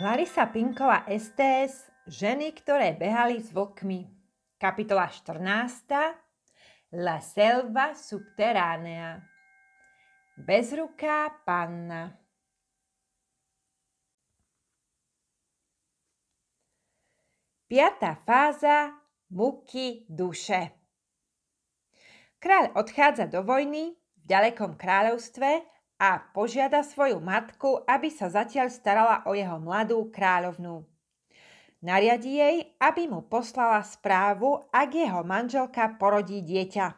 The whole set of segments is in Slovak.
Clarisa Pinková STS Ženy, ktoré behali s vlkmi Kapitola 14 La selva subteránea Bezruká panna Piatá fáza muky duše Kráľ odchádza do vojny v ďalekom kráľovstve a požiada svoju matku, aby sa zatiaľ starala o jeho mladú kráľovnú. Nariadi jej, aby mu poslala správu, ak jeho manželka porodí dieťa.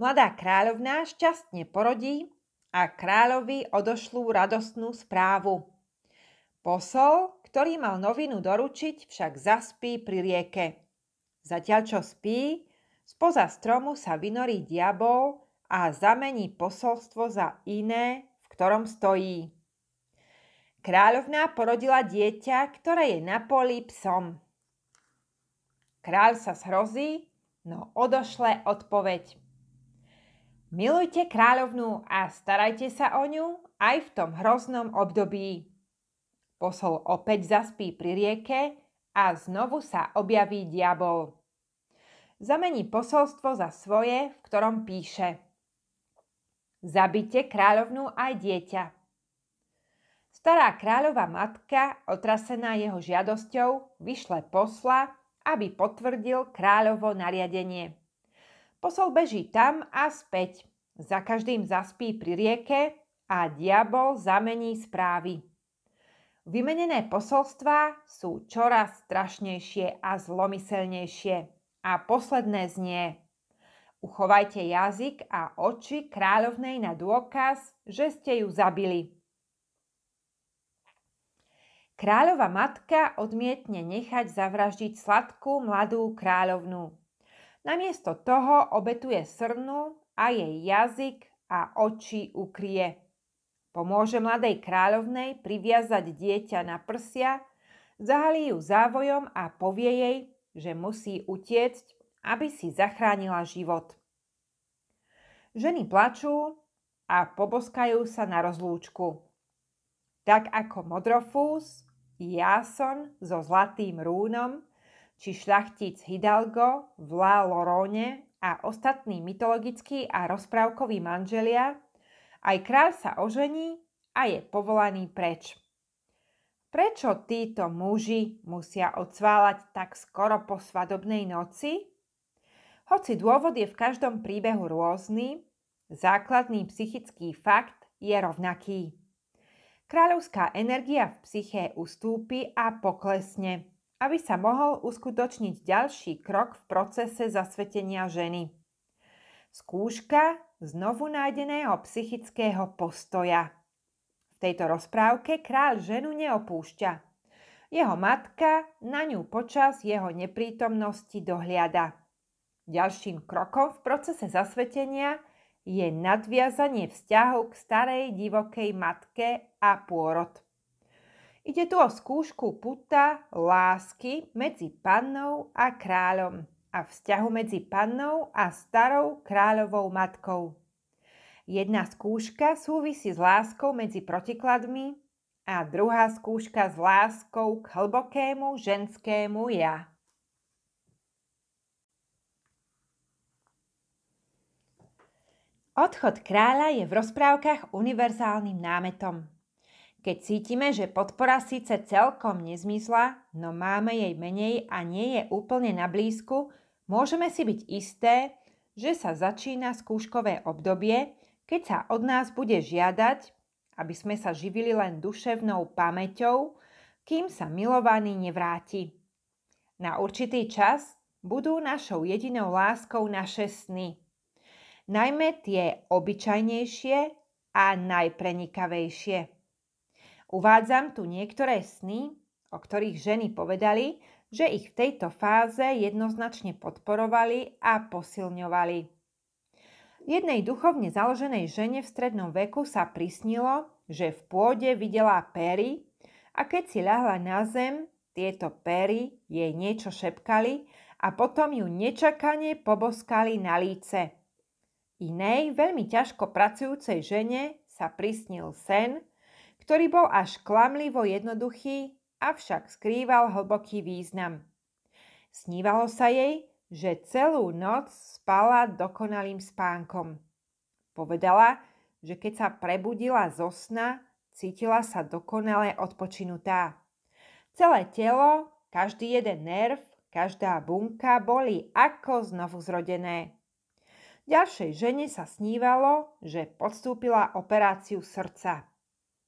Mladá kráľovná šťastne porodí a kráľovi odošlú radostnú správu. Posol, ktorý mal novinu doručiť, však zaspí pri rieke. Zatiaľ čo spí, spoza stromu sa vynorí diabol, a zamení posolstvo za iné, v ktorom stojí. Kráľovná porodila dieťa, ktoré je na poli psom. Kráľ sa zhrozí, no odošle odpoveď. Milujte kráľovnú a starajte sa o ňu aj v tom hroznom období. Posol opäť zaspí pri rieke a znovu sa objaví diabol. Zamení posolstvo za svoje, v ktorom píše – Zabite kráľovnú aj dieťa. Stará kráľová matka, otrasená jeho žiadosťou, vyšle posla, aby potvrdil kráľovo nariadenie. Posol beží tam a späť. Za každým zaspí pri rieke a diabol zamení správy. Vymenené posolstvá sú čoraz strašnejšie a zlomyselnejšie. A posledné znie – Uchovajte jazyk a oči kráľovnej na dôkaz, že ste ju zabili. Kráľová matka odmietne nechať zavraždiť sladkú mladú kráľovnú. Namiesto toho obetuje srnu a jej jazyk a oči ukrie. Pomôže mladej kráľovnej priviazať dieťa na prsia, zahalí ju závojom a povie jej, že musí utiecť, aby si zachránila život. Ženy plačú a poboskajú sa na rozlúčku. Tak ako Modrofús, Jason so Zlatým rúnom, či šľachtic Hidalgo v La Lorone a ostatní mytologickí a rozprávkoví manželia, aj kráľ sa ožení a je povolaný preč. Prečo títo muži musia odsválať tak skoro po svadobnej noci? Hoci dôvod je v každom príbehu rôzny, základný psychický fakt je rovnaký. Kráľovská energia v psyché ustúpi a poklesne, aby sa mohol uskutočniť ďalší krok v procese zasvetenia ženy. Skúška znovu nájdeného psychického postoja. V tejto rozprávke kráľ ženu neopúšťa. Jeho matka na ňu počas jeho neprítomnosti dohliada. Ďalším krokom v procese zasvetenia je nadviazanie vzťahov k starej divokej matke a pôrod. Ide tu o skúšku puta lásky medzi pannou a kráľom a vzťahu medzi pannou a starou kráľovou matkou. Jedna skúška súvisí s láskou medzi protikladmi a druhá skúška s láskou k hlbokému ženskému ja. Odchod kráľa je v rozprávkach univerzálnym námetom. Keď cítime, že podpora síce celkom nezmizla, no máme jej menej a nie je úplne na blízku, môžeme si byť isté, že sa začína skúškové obdobie, keď sa od nás bude žiadať, aby sme sa živili len duševnou pamäťou, kým sa milovaný nevráti. Na určitý čas budú našou jedinou láskou naše sny najmä tie obyčajnejšie a najprenikavejšie. Uvádzam tu niektoré sny, o ktorých ženy povedali, že ich v tejto fáze jednoznačne podporovali a posilňovali. Jednej duchovne založenej žene v strednom veku sa prisnilo, že v pôde videla pery a keď si ľahla na zem, tieto pery jej niečo šepkali a potom ju nečakane poboskali na líce. Inej, veľmi ťažko pracujúcej žene sa prisnil sen, ktorý bol až klamlivo jednoduchý, avšak skrýval hlboký význam. Snívalo sa jej, že celú noc spala dokonalým spánkom. Povedala, že keď sa prebudila zo sna, cítila sa dokonale odpočinutá. Celé telo, každý jeden nerv, každá bunka boli ako znovu zrodené. Ďalšej žene sa snívalo, že podstúpila operáciu srdca.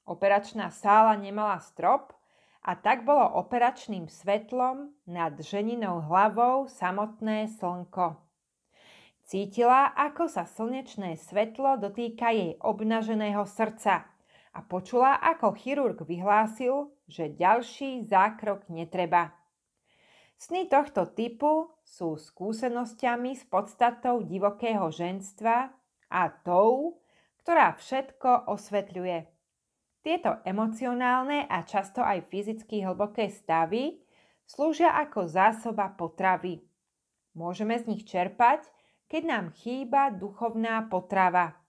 Operačná sála nemala strop a tak bolo operačným svetlom nad ženinou hlavou samotné slnko. Cítila, ako sa slnečné svetlo dotýka jej obnaženého srdca a počula, ako chirurg vyhlásil, že ďalší zákrok netreba. Sny tohto typu sú skúsenosťami s podstatou divokého ženstva a tou, ktorá všetko osvetľuje. Tieto emocionálne a často aj fyzicky hlboké stavy slúžia ako zásoba potravy. Môžeme z nich čerpať, keď nám chýba duchovná potrava.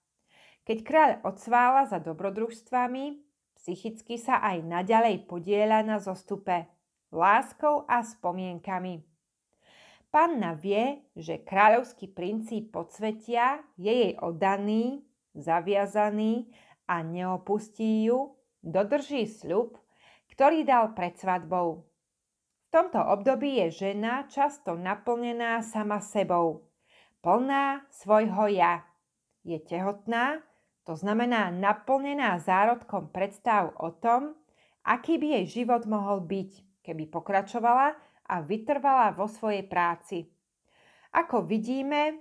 Keď kráľ odsvála za dobrodružstvami, psychicky sa aj naďalej podieľa na zostupe láskou a spomienkami. Panna vie, že kráľovský princíp podsvetia je jej oddaný, zaviazaný a neopustí ju, dodrží sľub, ktorý dal pred svadbou. V tomto období je žena často naplnená sama sebou, plná svojho ja. Je tehotná, to znamená naplnená zárodkom predstav o tom, aký by jej život mohol byť keby pokračovala a vytrvala vo svojej práci. Ako vidíme,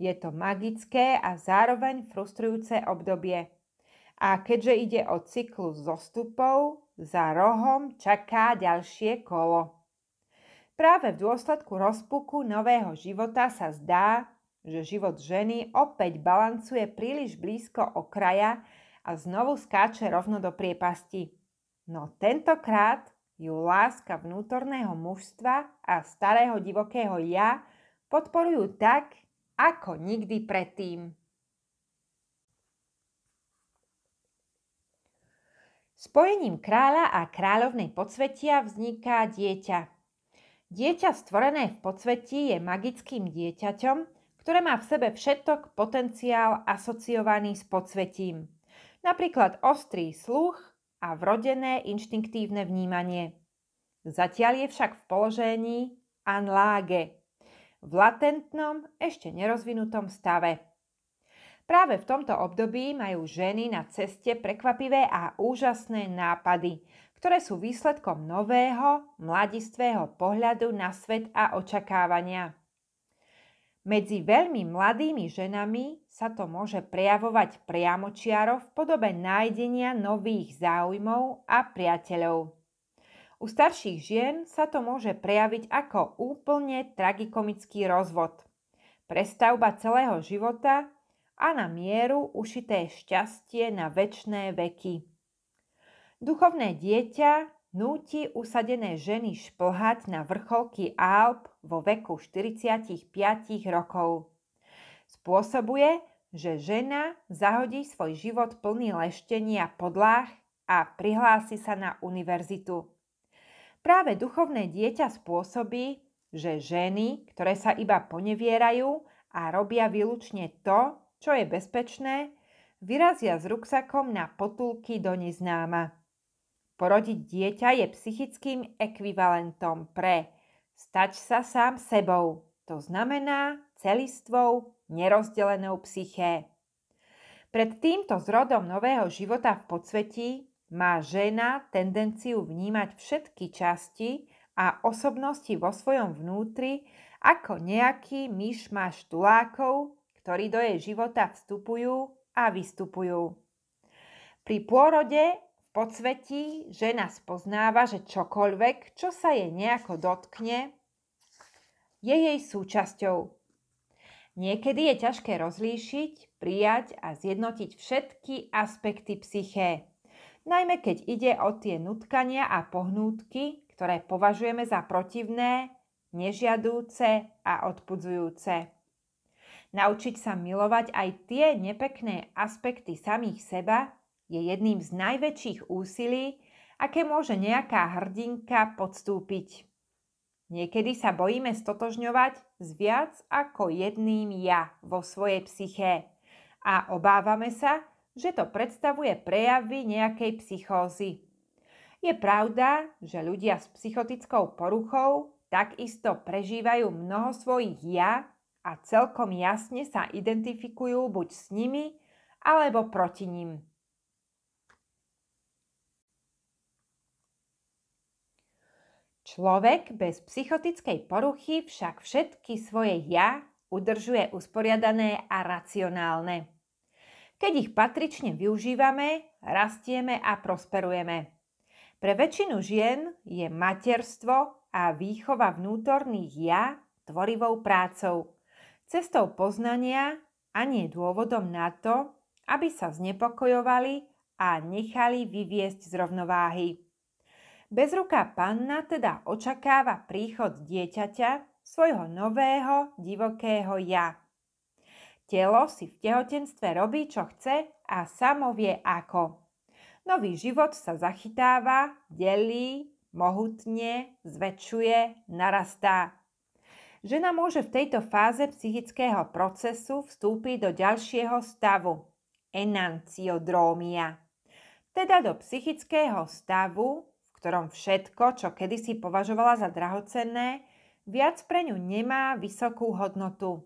je to magické a zároveň frustrujúce obdobie. A keďže ide o cyklus zostupov, za rohom čaká ďalšie kolo. Práve v dôsledku rozpuku nového života sa zdá, že život ženy opäť balancuje príliš blízko okraja a znovu skáče rovno do priepasti. No tentokrát ju láska vnútorného mužstva a starého divokého ja podporujú tak, ako nikdy predtým. Spojením kráľa a kráľovnej podsvetia vzniká dieťa. Dieťa stvorené v podsvetí je magickým dieťaťom, ktoré má v sebe všetok potenciál asociovaný s podsvetím. Napríklad ostrý sluch, a vrodené inštinktívne vnímanie. Zatiaľ je však v položení anláge, v latentnom, ešte nerozvinutom stave. Práve v tomto období majú ženy na ceste prekvapivé a úžasné nápady, ktoré sú výsledkom nového, mladistvého pohľadu na svet a očakávania. Medzi veľmi mladými ženami sa to môže prejavovať priamočiaro v podobe nájdenia nových záujmov a priateľov. U starších žien sa to môže prejaviť ako úplne tragikomický rozvod, prestavba celého života a na mieru ušité šťastie na väčšie veky. Duchovné dieťa núti usadené ženy šplhať na vrcholky Alp vo veku 45 rokov. Spôsobuje, že žena zahodí svoj život plný leštenia podlách a prihlási sa na univerzitu. Práve duchovné dieťa spôsobí, že ženy, ktoré sa iba ponevierajú a robia výlučne to, čo je bezpečné, vyrazia s ruksakom na potulky do neznáma. Porodiť dieťa je psychickým ekvivalentom pre stať sa sám sebou, to znamená celistvou, nerozdelenou psyché. Pred týmto zrodom nového života v podsvetí má žena tendenciu vnímať všetky časti a osobnosti vo svojom vnútri ako nejaký myšmaš tulákov, ktorí do jej života vstupujú a vystupujú. Pri pôrode podsvetí žena spoznáva, že čokoľvek, čo sa jej nejako dotkne, je jej súčasťou. Niekedy je ťažké rozlíšiť, prijať a zjednotiť všetky aspekty psyché, najmä keď ide o tie nutkania a pohnútky, ktoré považujeme za protivné, nežiadúce a odpudzujúce. Naučiť sa milovať aj tie nepekné aspekty samých seba je jedným z najväčších úsilí, aké môže nejaká hrdinka podstúpiť. Niekedy sa bojíme stotožňovať s viac ako jedným ja vo svojej psyché a obávame sa, že to predstavuje prejavy nejakej psychózy. Je pravda, že ľudia s psychotickou poruchou takisto prežívajú mnoho svojich ja a celkom jasne sa identifikujú buď s nimi alebo proti nim. Človek bez psychotickej poruchy však všetky svoje ja udržuje usporiadané a racionálne. Keď ich patrične využívame, rastieme a prosperujeme. Pre väčšinu žien je materstvo a výchova vnútorných ja tvorivou prácou, cestou poznania a nie dôvodom na to, aby sa znepokojovali a nechali vyviesť z rovnováhy. Bezruká panna teda očakáva príchod dieťaťa, svojho nového, divokého ja. Telo si v tehotenstve robí, čo chce a samo vie ako. Nový život sa zachytáva, delí, mohutne, zväčšuje, narastá. Žena môže v tejto fáze psychického procesu vstúpiť do ďalšieho stavu, enanciodrómia, teda do psychického stavu, ktorom všetko, čo kedysi považovala za drahocenné, viac pre ňu nemá vysokú hodnotu.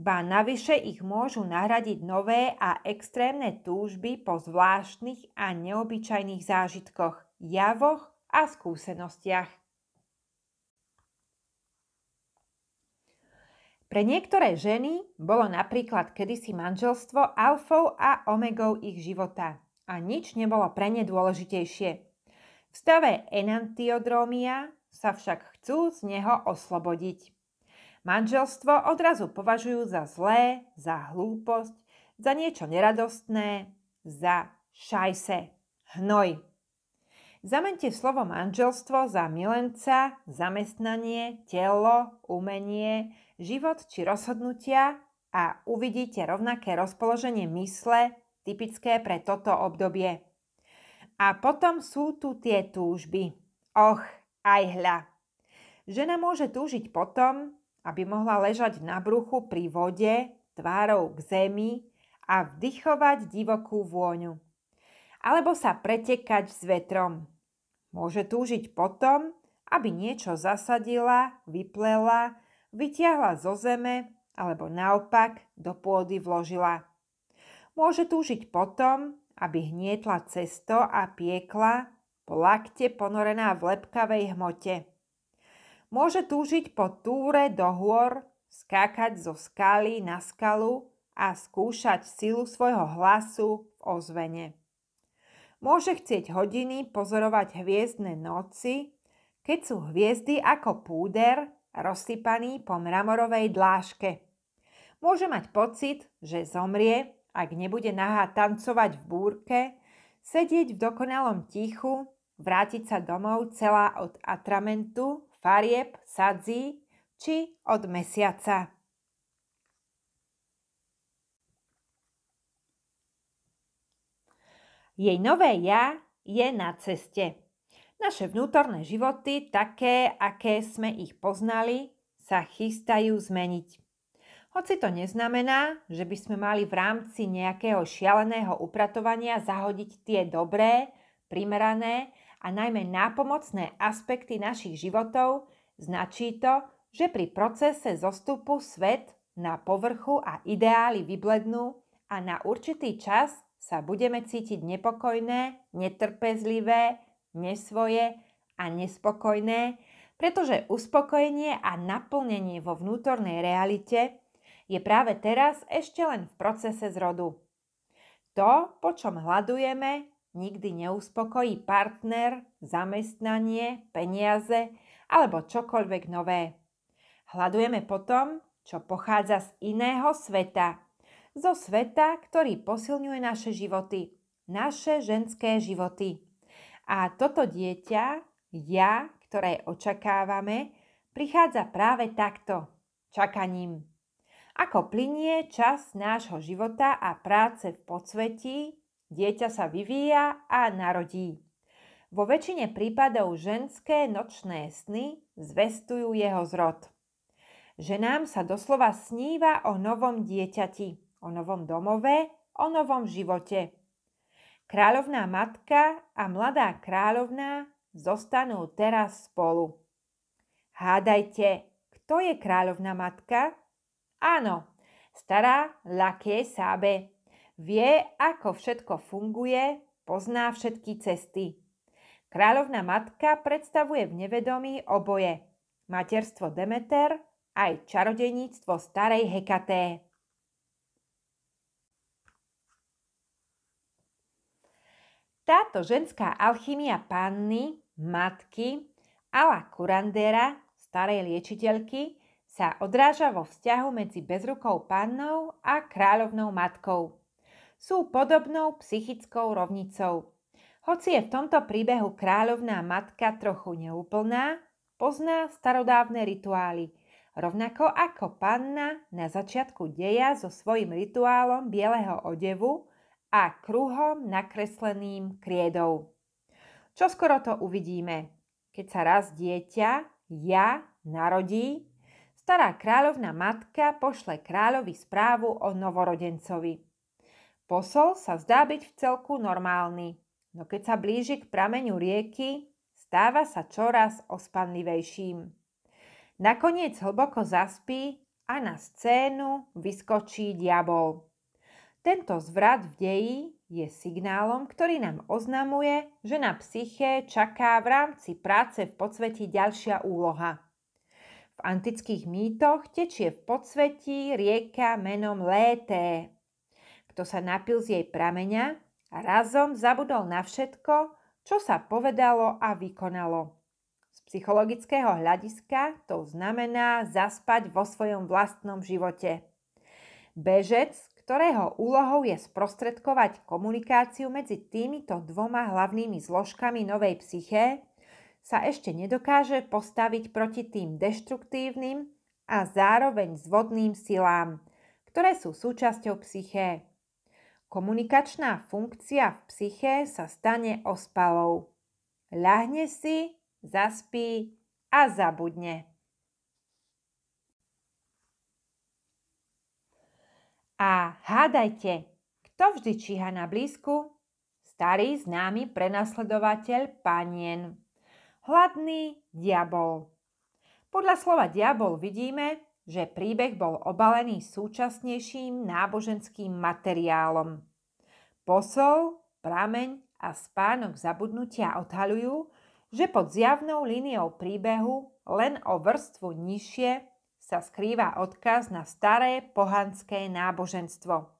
Ba navyše ich môžu nahradiť nové a extrémne túžby po zvláštnych a neobyčajných zážitkoch, javoch a skúsenostiach. Pre niektoré ženy bolo napríklad kedysi manželstvo alfou a omegou ich života a nič nebolo pre ne dôležitejšie. V stave enantiodrómia sa však chcú z neho oslobodiť. Manželstvo odrazu považujú za zlé, za hlúposť, za niečo neradostné, za šajse, hnoj. Zamente slovo manželstvo za milenca, zamestnanie, telo, umenie, život či rozhodnutia a uvidíte rovnaké rozpoloženie mysle typické pre toto obdobie. A potom sú tu tie túžby. Och, aj hľa. Žena môže túžiť potom, aby mohla ležať na bruchu pri vode, tvárou k zemi a vdychovať divokú vôňu. Alebo sa pretekať s vetrom. Môže túžiť potom, aby niečo zasadila, vyplela, vytiahla zo zeme alebo naopak do pôdy vložila. Môže túžiť potom, aby hnietla cesto a piekla po lakte ponorená v lepkavej hmote. Môže túžiť po túre do hôr, skákať zo skaly na skalu a skúšať silu svojho hlasu v ozvene. Môže chcieť hodiny pozorovať hviezdne noci, keď sú hviezdy ako púder rozsypaný po mramorovej dláške. Môže mať pocit, že zomrie ak nebude nahá tancovať v búrke, sedieť v dokonalom tichu, vrátiť sa domov celá od atramentu, farieb, sadzí či od mesiaca. Jej nové ja je na ceste. Naše vnútorné životy, také, aké sme ich poznali, sa chystajú zmeniť. Hoci to neznamená, že by sme mali v rámci nejakého šialeného upratovania zahodiť tie dobré, primerané a najmä nápomocné aspekty našich životov, značí to, že pri procese zostupu svet na povrchu a ideály vyblednú a na určitý čas sa budeme cítiť nepokojné, netrpezlivé, nesvoje a nespokojné, pretože uspokojenie a naplnenie vo vnútornej realite je práve teraz ešte len v procese zrodu. To, po čom hľadujeme, nikdy neuspokojí partner, zamestnanie, peniaze alebo čokoľvek nové. Hľadujeme potom, čo pochádza z iného sveta. Zo sveta, ktorý posilňuje naše životy, naše ženské životy. A toto dieťa, ja, ktoré očakávame, prichádza práve takto, čakaním. Ako plinie čas nášho života a práce v podsvetí, dieťa sa vyvíja a narodí. Vo väčšine prípadov ženské nočné sny zvestujú jeho zrod. Ženám sa doslova sníva o novom dieťati, o novom domove, o novom živote. Kráľovná matka a mladá kráľovná zostanú teraz spolu. Hádajte, kto je kráľovná matka? Áno, stará lakie sábe. Vie, ako všetko funguje, pozná všetky cesty. Kráľovná matka predstavuje v nevedomí oboje. Materstvo Demeter aj čarodeníctvo starej Hekaté. Táto ženská alchymia panny, matky, ala kurandera, starej liečiteľky, sa odráža vo vzťahu medzi bezrukou pannou a kráľovnou matkou. Sú podobnou psychickou rovnicou. Hoci je v tomto príbehu kráľovná matka trochu neúplná, pozná starodávne rituály, rovnako ako panna na začiatku deja so svojim rituálom bieleho odevu a kruhom nakresleným kriedou. Čo skoro to uvidíme, keď sa raz dieťa, ja, narodí Stará kráľovná matka pošle kráľovi správu o novorodencovi. Posol sa zdá byť v celku normálny, no keď sa blíži k prameniu rieky, stáva sa čoraz ospanlivejším. Nakoniec hlboko zaspí a na scénu vyskočí diabol. Tento zvrat v deji je signálom, ktorý nám oznamuje, že na psyché čaká v rámci práce v podsveti ďalšia úloha antických mýtoch tečie v podsvetí rieka menom Léte. Kto sa napil z jej prameňa, razom zabudol na všetko, čo sa povedalo a vykonalo. Z psychologického hľadiska to znamená zaspať vo svojom vlastnom živote. Bežec, ktorého úlohou je sprostredkovať komunikáciu medzi týmito dvoma hlavnými zložkami novej psyché, sa ešte nedokáže postaviť proti tým deštruktívnym a zároveň zvodným silám, ktoré sú súčasťou psyché. Komunikačná funkcia v psyché sa stane ospalou. Ľahne si, zaspí a zabudne. A hádajte, kto vždy číha na blízku? Starý známy prenasledovateľ panien. Hladný diabol. Podľa slova diabol vidíme, že príbeh bol obalený súčasnejším náboženským materiálom. Posol, prameň a spánok zabudnutia odhaľujú, že pod zjavnou líniou príbehu len o vrstvu nižšie sa skrýva odkaz na staré pohanské náboženstvo.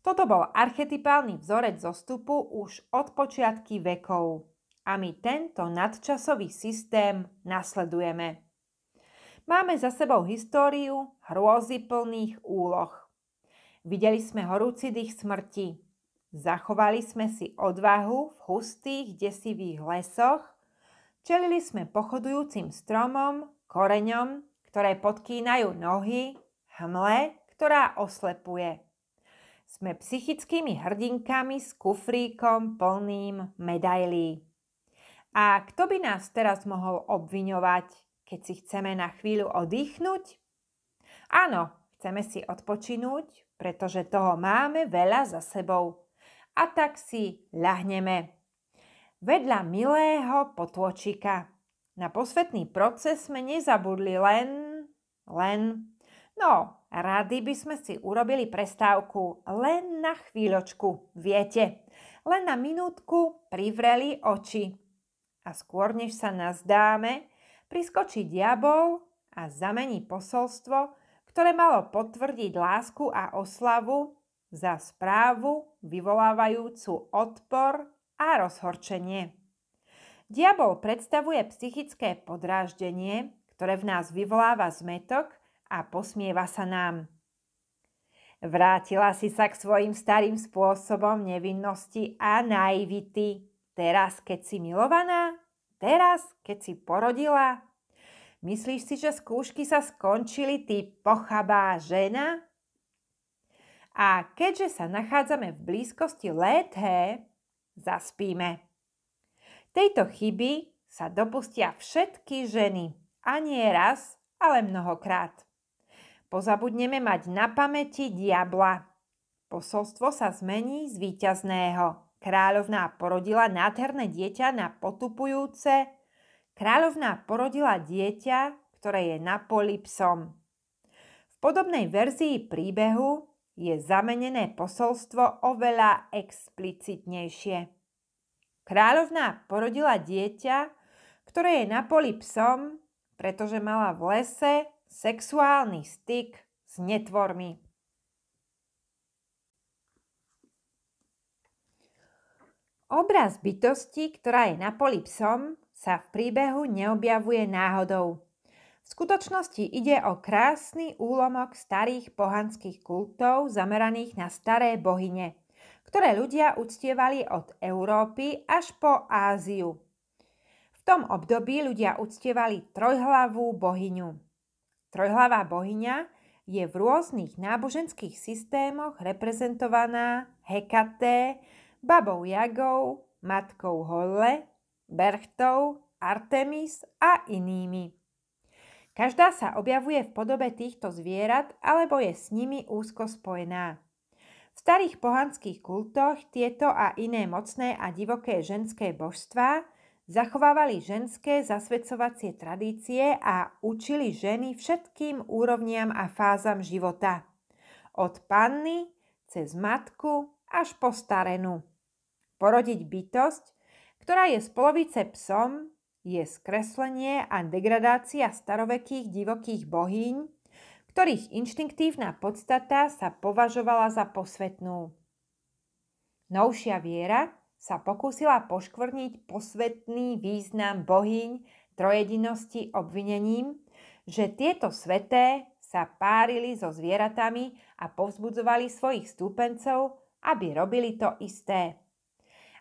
Toto bol archetypálny vzorec zostupu už od počiatky vekov a my tento nadčasový systém nasledujeme. Máme za sebou históriu hrôzy plných úloh. Videli sme horúci dých smrti. Zachovali sme si odvahu v hustých, desivých lesoch. Čelili sme pochodujúcim stromom, koreňom, ktoré podkýnajú nohy, hmle, ktorá oslepuje. Sme psychickými hrdinkami s kufríkom plným medailí. A kto by nás teraz mohol obviňovať, keď si chceme na chvíľu oddychnúť? Áno, chceme si odpočinúť, pretože toho máme veľa za sebou. A tak si ľahneme. Vedľa milého potôčika. Na posvetný proces sme nezabudli len... len... No, rady by sme si urobili prestávku len na chvíľočku, viete. Len na minútku privreli oči a skôr než sa nazdáme, priskočí diabol a zamení posolstvo, ktoré malo potvrdiť lásku a oslavu za správu vyvolávajúcu odpor a rozhorčenie. Diabol predstavuje psychické podráždenie, ktoré v nás vyvoláva zmetok a posmieva sa nám. Vrátila si sa k svojim starým spôsobom nevinnosti a naivity. Teraz, keď si milovaná? Teraz, keď si porodila? Myslíš si, že skúšky sa skončili, ty pochabá žena? A keďže sa nachádzame v blízkosti leté, zaspíme. Tejto chyby sa dopustia všetky ženy. A nie raz, ale mnohokrát. Pozabudneme mať na pamäti diabla. Posolstvo sa zmení z víťazného. Kráľovná porodila nádherné dieťa na potupujúce. Kráľovná porodila dieťa, ktoré je na poli psom. V podobnej verzii príbehu je zamenené posolstvo oveľa explicitnejšie. Kráľovná porodila dieťa, ktoré je na poli psom, pretože mala v lese sexuálny styk s netvormi. Obraz bytosti, ktorá je na poli psom, sa v príbehu neobjavuje náhodou. V skutočnosti ide o krásny úlomok starých pohanských kultov zameraných na staré bohyne, ktoré ľudia uctievali od Európy až po Áziu. V tom období ľudia uctievali trojhlavú bohyňu. Trojhlavá bohyňa je v rôznych náboženských systémoch reprezentovaná Hekaté, babou Jagou, matkou Holle, Berchtou, Artemis a inými. Každá sa objavuje v podobe týchto zvierat alebo je s nimi úzko spojená. V starých pohanských kultoch tieto a iné mocné a divoké ženské božstvá zachovávali ženské zasvedcovacie tradície a učili ženy všetkým úrovniam a fázam života. Od panny cez matku až po starenu porodiť bytosť, ktorá je z polovice psom, je skreslenie a degradácia starovekých divokých bohyň, ktorých inštinktívna podstata sa považovala za posvetnú. Novšia viera sa pokúsila poškvrniť posvetný význam bohyň trojedinosti obvinením, že tieto sveté sa párili so zvieratami a povzbudzovali svojich stúpencov, aby robili to isté.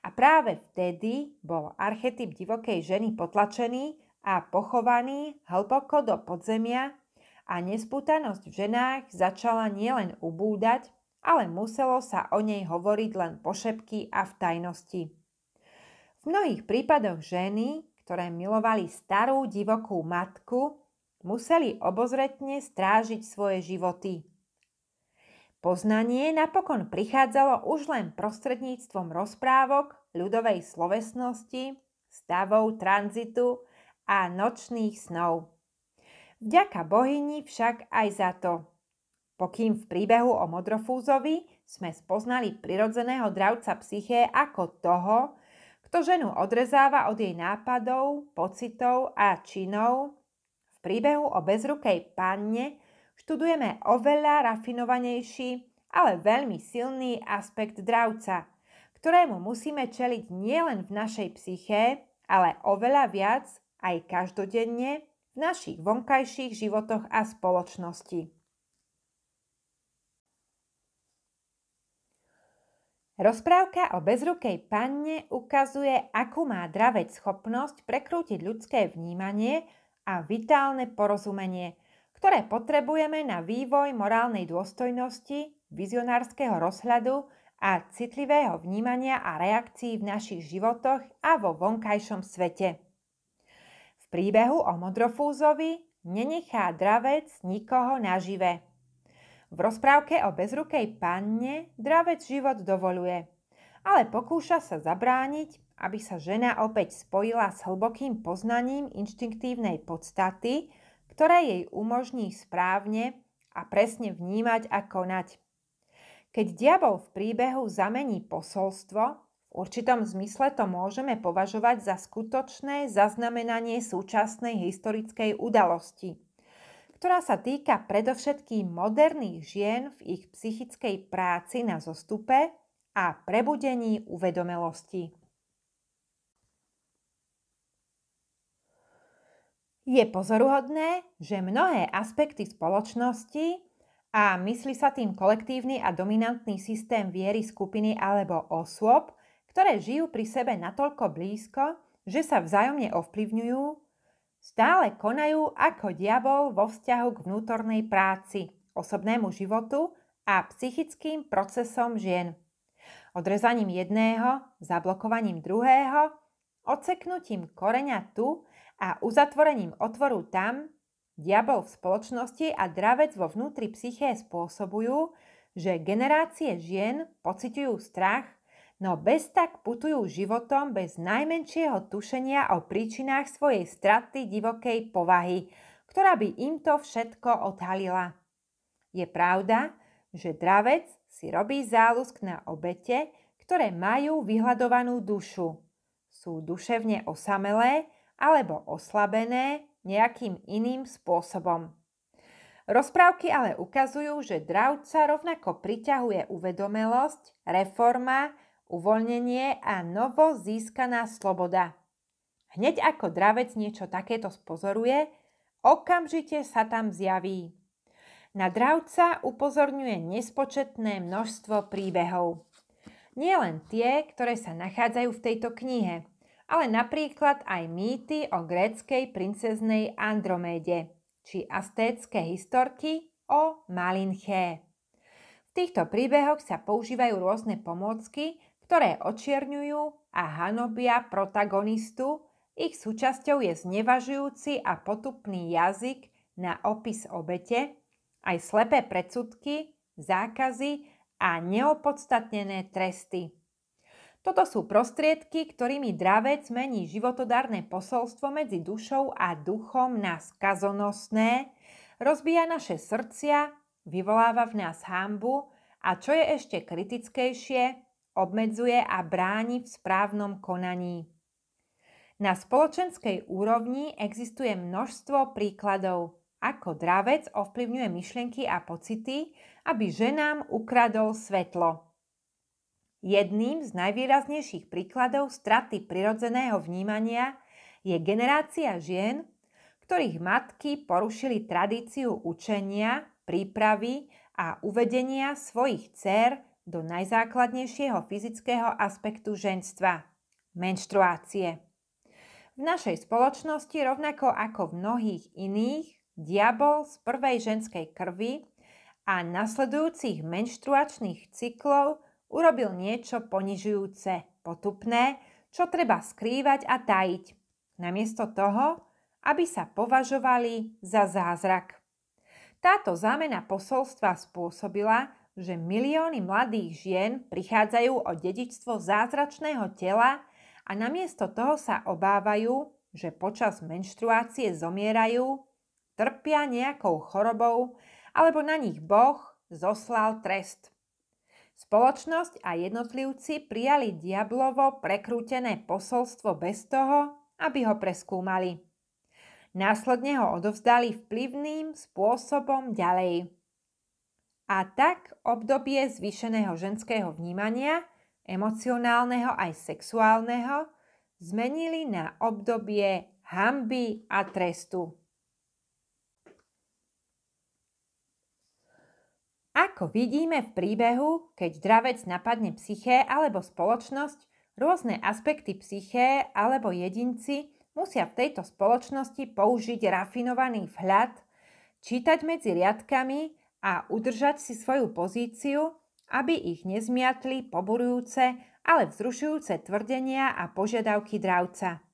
A práve vtedy bol archetyp divokej ženy potlačený a pochovaný hlboko do podzemia a nespútanosť v ženách začala nielen ubúdať, ale muselo sa o nej hovoriť len pošepky a v tajnosti. V mnohých prípadoch ženy, ktoré milovali starú divokú matku, museli obozretne strážiť svoje životy – Poznanie napokon prichádzalo už len prostredníctvom rozprávok, ľudovej slovesnosti, stavov tranzitu a nočných snov. Vďaka bohyni však aj za to. Pokým v príbehu o Modrofúzovi sme spoznali prirodzeného dravca psyché ako toho, kto ženu odrezáva od jej nápadov, pocitov a činov, v príbehu o bezrukej panne študujeme oveľa rafinovanejší, ale veľmi silný aspekt dravca, ktorému musíme čeliť nielen v našej psyché, ale oveľa viac aj každodenne v našich vonkajších životoch a spoločnosti. Rozprávka o bezrukej panne ukazuje, akú má dravec schopnosť prekrútiť ľudské vnímanie a vitálne porozumenie, ktoré potrebujeme na vývoj morálnej dôstojnosti, vizionárskeho rozhľadu a citlivého vnímania a reakcií v našich životoch a vo vonkajšom svete. V príbehu o modrofúzovi nenechá dravec nikoho nažive. V rozprávke o bezrukej panne dravec život dovoluje, ale pokúša sa zabrániť, aby sa žena opäť spojila s hlbokým poznaním inštinktívnej podstaty ktoré jej umožní správne a presne vnímať a konať. Keď diabol v príbehu zamení posolstvo, v určitom zmysle to môžeme považovať za skutočné zaznamenanie súčasnej historickej udalosti, ktorá sa týka predovšetkým moderných žien v ich psychickej práci na zostupe a prebudení uvedomelosti. Je pozoruhodné, že mnohé aspekty spoločnosti a myslí sa tým kolektívny a dominantný systém viery skupiny alebo osôb, ktoré žijú pri sebe natoľko blízko, že sa vzájomne ovplyvňujú, stále konajú ako diabol vo vzťahu k vnútornej práci, osobnému životu a psychickým procesom žien. Odrezaním jedného, zablokovaním druhého, odseknutím koreňa tu a uzatvorením otvoru tam diabol v spoločnosti a dravec vo vnútri psyché spôsobujú, že generácie žien pociťujú strach, no bez tak putujú životom bez najmenšieho tušenia o príčinách svojej straty divokej povahy, ktorá by im to všetko odhalila. Je pravda, že dravec si robí záľusk na obete, ktoré majú vyhľadovanú dušu. Sú duševne osamelé, alebo oslabené nejakým iným spôsobom. Rozprávky ale ukazujú, že dravca rovnako priťahuje uvedomelosť, reforma, uvoľnenie a novo získaná sloboda. Hneď ako dravec niečo takéto spozoruje, okamžite sa tam zjaví. Na dravca upozorňuje nespočetné množstvo príbehov. Nie len tie, ktoré sa nachádzajú v tejto knihe – ale napríklad aj mýty o gréckej princeznej Androméde či astécké historky o Malinché. V týchto príbehoch sa používajú rôzne pomôcky, ktoré očierňujú a hanobia protagonistu, ich súčasťou je znevažujúci a potupný jazyk na opis obete, aj slepé predsudky, zákazy a neopodstatnené tresty. Toto sú prostriedky, ktorými dravec mení životodárne posolstvo medzi dušou a duchom na skazonosné, rozbíja naše srdcia, vyvoláva v nás hambu a čo je ešte kritickejšie, obmedzuje a bráni v správnom konaní. Na spoločenskej úrovni existuje množstvo príkladov, ako dravec ovplyvňuje myšlienky a pocity, aby ženám ukradol svetlo. Jedným z najvýraznejších príkladov straty prirodzeného vnímania je generácia žien, ktorých matky porušili tradíciu učenia, prípravy a uvedenia svojich dcer do najzákladnejšieho fyzického aspektu ženstva – menštruácie. V našej spoločnosti, rovnako ako v mnohých iných, diabol z prvej ženskej krvi a nasledujúcich menštruačných cyklov – urobil niečo ponižujúce, potupné, čo treba skrývať a tajiť, namiesto toho, aby sa považovali za zázrak. Táto zámena posolstva spôsobila, že milióny mladých žien prichádzajú o dedičstvo zázračného tela a namiesto toho sa obávajú, že počas menštruácie zomierajú, trpia nejakou chorobou alebo na nich Boh zoslal trest. Spoločnosť a jednotlivci prijali diablovo prekrútené posolstvo bez toho, aby ho preskúmali. Následne ho odovzdali vplyvným spôsobom ďalej. A tak obdobie zvýšeného ženského vnímania, emocionálneho aj sexuálneho, zmenili na obdobie hamby a trestu. Ako vidíme v príbehu, keď dravec napadne psyché alebo spoločnosť, rôzne aspekty psyché alebo jedinci musia v tejto spoločnosti použiť rafinovaný vhľad, čítať medzi riadkami a udržať si svoju pozíciu, aby ich nezmiatli poburujúce, ale vzrušujúce tvrdenia a požiadavky dravca.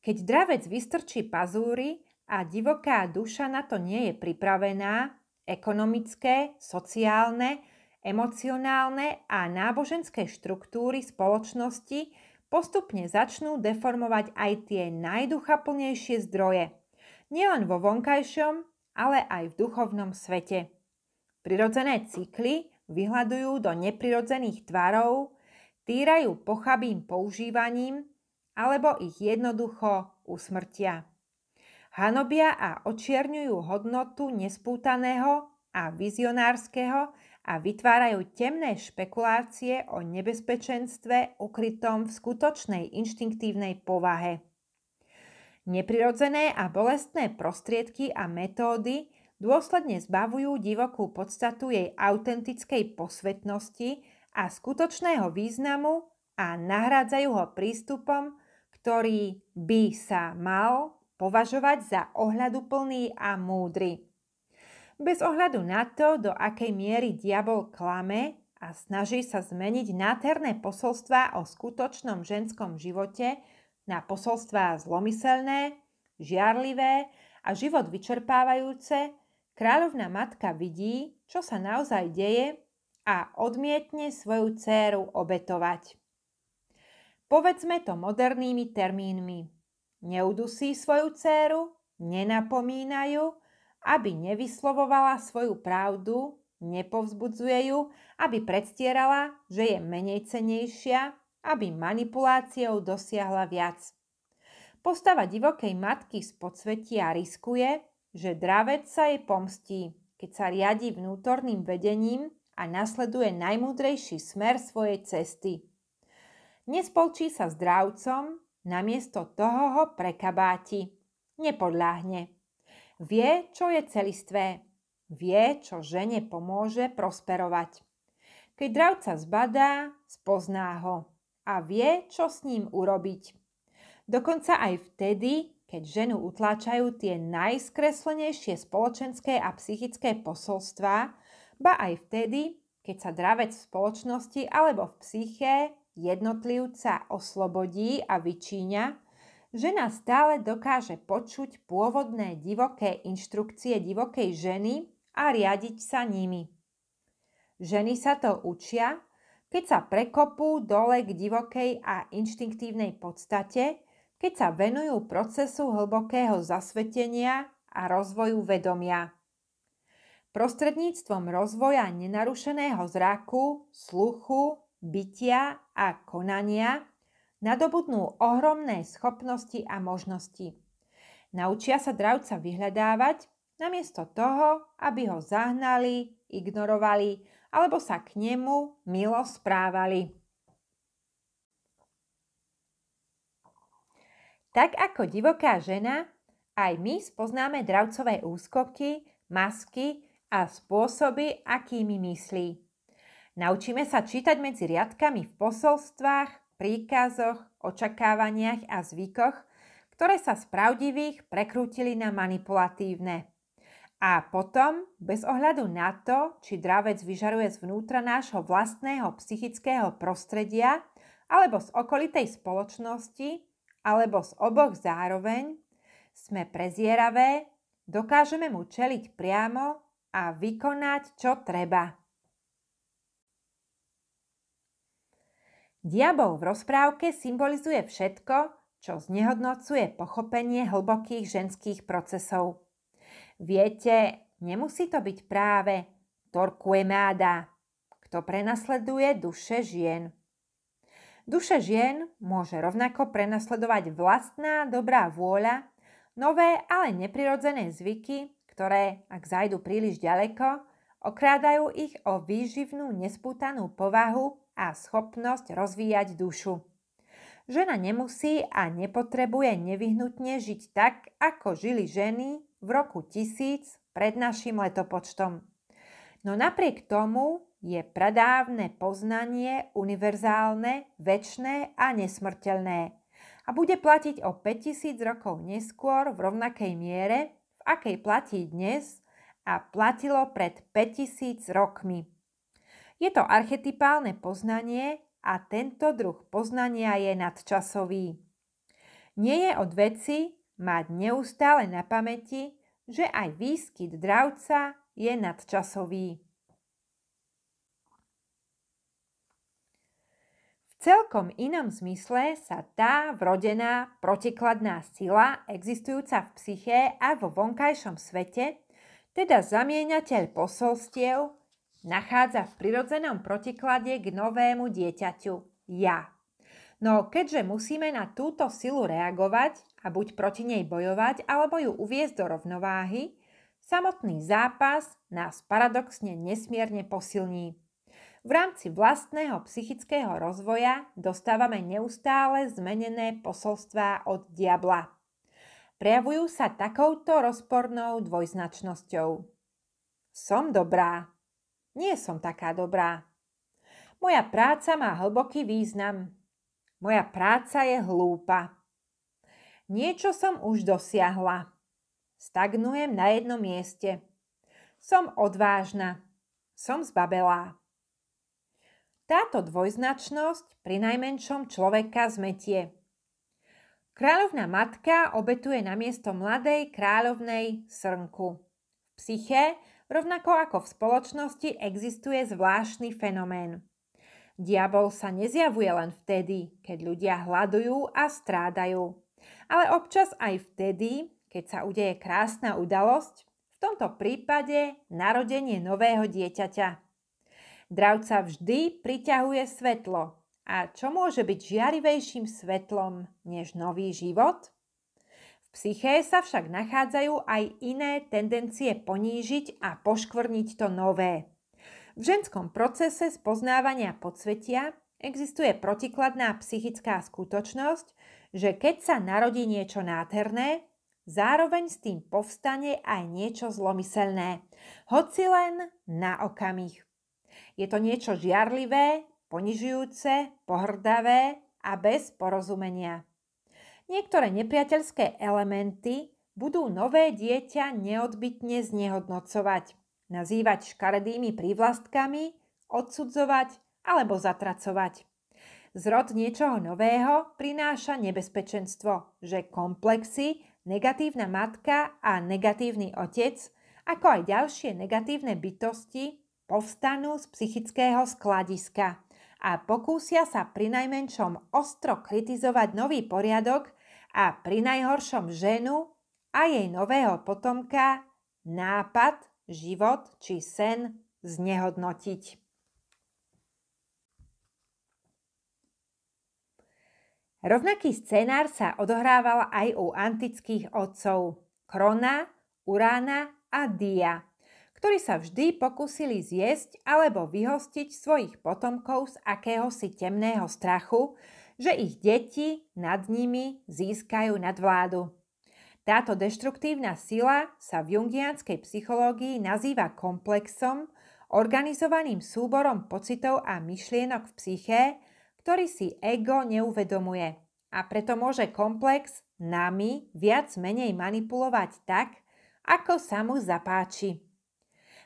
Keď dravec vystrčí pazúry a divoká duša na to nie je pripravená, ekonomické, sociálne, emocionálne a náboženské štruktúry spoločnosti postupne začnú deformovať aj tie najduchaplnejšie zdroje. Nielen vo vonkajšom, ale aj v duchovnom svete. Prirodzené cykly vyhľadujú do neprirodzených tvarov, týrajú pochabým používaním alebo ich jednoducho usmrtia hanobia a očierňujú hodnotu nespútaného a vizionárskeho a vytvárajú temné špekulácie o nebezpečenstve ukrytom v skutočnej inštinktívnej povahe. Neprirodzené a bolestné prostriedky a metódy dôsledne zbavujú divokú podstatu jej autentickej posvetnosti a skutočného významu a nahrádzajú ho prístupom, ktorý by sa mal považovať za ohľaduplný a múdry. Bez ohľadu na to, do akej miery diabol klame a snaží sa zmeniť náterné posolstvá o skutočnom ženskom živote na posolstvá zlomyselné, žiarlivé a život vyčerpávajúce, kráľovná matka vidí, čo sa naozaj deje a odmietne svoju dceru obetovať. Povedzme to modernými termínmi. Neudusí svoju dceru, nenapomínajú, aby nevyslovovala svoju pravdu, nepovzbudzuje ju, aby predstierala, že je menej cenejšia, aby manipuláciou dosiahla viac. Postava divokej matky z podsvetia riskuje, že dravec sa jej pomstí, keď sa riadi vnútorným vedením a nasleduje najmúdrejší smer svojej cesty. Nespolčí sa s dravcom, Namiesto toho ho prekabáti. Nepodláhne. Vie, čo je celistvé. Vie, čo žene pomôže prosperovať. Keď dravca zbadá, spozná ho a vie, čo s ním urobiť. Dokonca aj vtedy, keď ženu utláčajú tie najskreslenejšie spoločenské a psychické posolstvá, ba aj vtedy, keď sa dravec v spoločnosti alebo v psyché jednotlivca oslobodí a vyčíňa, žena stále dokáže počuť pôvodné divoké inštrukcie divokej ženy a riadiť sa nimi. Ženy sa to učia, keď sa prekopú dole k divokej a inštinktívnej podstate, keď sa venujú procesu hlbokého zasvetenia a rozvoju vedomia. Prostredníctvom rozvoja nenarušeného zraku, sluchu bytia a konania, nadobudnú ohromné schopnosti a možnosti. Naučia sa dravca vyhľadávať, namiesto toho, aby ho zahnali, ignorovali alebo sa k nemu milo správali. Tak ako divoká žena, aj my spoznáme dravcové úskoky, masky a spôsoby, akými myslí. Naučíme sa čítať medzi riadkami v posolstvách, príkazoch, očakávaniach a zvykoch, ktoré sa z pravdivých prekrútili na manipulatívne. A potom, bez ohľadu na to, či dravec vyžaruje zvnútra nášho vlastného psychického prostredia, alebo z okolitej spoločnosti, alebo z oboch zároveň, sme prezieravé, dokážeme mu čeliť priamo a vykonať, čo treba. Diabol v rozprávke symbolizuje všetko, čo znehodnocuje pochopenie hlbokých ženských procesov. Viete, nemusí to byť práve Torquemada, kto prenasleduje duše žien. Duše žien môže rovnako prenasledovať vlastná dobrá vôľa, nové, ale neprirodzené zvyky, ktoré, ak zajdu príliš ďaleko, okrádajú ich o výživnú nespútanú povahu a schopnosť rozvíjať dušu. Žena nemusí a nepotrebuje nevyhnutne žiť tak, ako žili ženy v roku 1000 pred našim letopočtom. No napriek tomu je pradávne poznanie univerzálne, väčné a nesmrteľné a bude platiť o 5000 rokov neskôr v rovnakej miere, v akej platí dnes a platilo pred 5000 rokmi. Je to archetypálne poznanie a tento druh poznania je nadčasový. Nie je od veci mať neustále na pamäti, že aj výskyt dravca je nadčasový. V celkom inom zmysle sa tá vrodená protikladná sila existujúca v psyché a vo vonkajšom svete, teda zamieňateľ posolstiev, nachádza v prirodzenom protiklade k novému dieťaťu ja. No keďže musíme na túto silu reagovať a buď proti nej bojovať alebo ju uviezť do rovnováhy, samotný zápas nás paradoxne nesmierne posilní. V rámci vlastného psychického rozvoja dostávame neustále zmenené posolstvá od diabla. Prejavujú sa takouto rozpornou dvojznačnosťou. Som dobrá, nie som taká dobrá. Moja práca má hlboký význam. Moja práca je hlúpa. Niečo som už dosiahla. Stagnujem na jednom mieste. Som odvážna. Som zbabelá. Táto dvojznačnosť pri najmenšom človeka zmetie. Kráľovná matka obetuje na miesto mladej kráľovnej srnku. V Rovnako ako v spoločnosti existuje zvláštny fenomén. Diabol sa nezjavuje len vtedy, keď ľudia hľadujú a strádajú, ale občas aj vtedy, keď sa udeje krásna udalosť, v tomto prípade narodenie nového dieťaťa. Dravca vždy priťahuje svetlo. A čo môže byť žiarivejším svetlom než nový život? psyché sa však nachádzajú aj iné tendencie ponížiť a poškvrniť to nové. V ženskom procese spoznávania podsvetia existuje protikladná psychická skutočnosť, že keď sa narodí niečo nádherné, zároveň s tým povstane aj niečo zlomyselné, hoci len na okamih. Je to niečo žiarlivé, ponižujúce, pohrdavé a bez porozumenia. Niektoré nepriateľské elementy budú nové dieťa neodbitne znehodnocovať, nazývať škaredými prívlastkami, odsudzovať alebo zatracovať. Zrod niečoho nového prináša nebezpečenstvo, že komplexy, negatívna matka a negatívny otec, ako aj ďalšie negatívne bytosti, povstanú z psychického skladiska – a pokúsia sa pri najmenšom ostro kritizovať nový poriadok, a pri najhoršom ženu a jej nového potomka nápad, život či sen znehodnotiť. Rovnaký scenár sa odohrával aj u antických otcov Krona, Urána a Dia, ktorí sa vždy pokúsili zjesť alebo vyhostiť svojich potomkov z akéhosi temného strachu, že ich deti nad nimi získajú nadvládu. Táto deštruktívna sila sa v jungianskej psychológii nazýva komplexom, organizovaným súborom pocitov a myšlienok v psyché, ktorý si ego neuvedomuje. A preto môže komplex nami viac menej manipulovať tak, ako sa mu zapáči.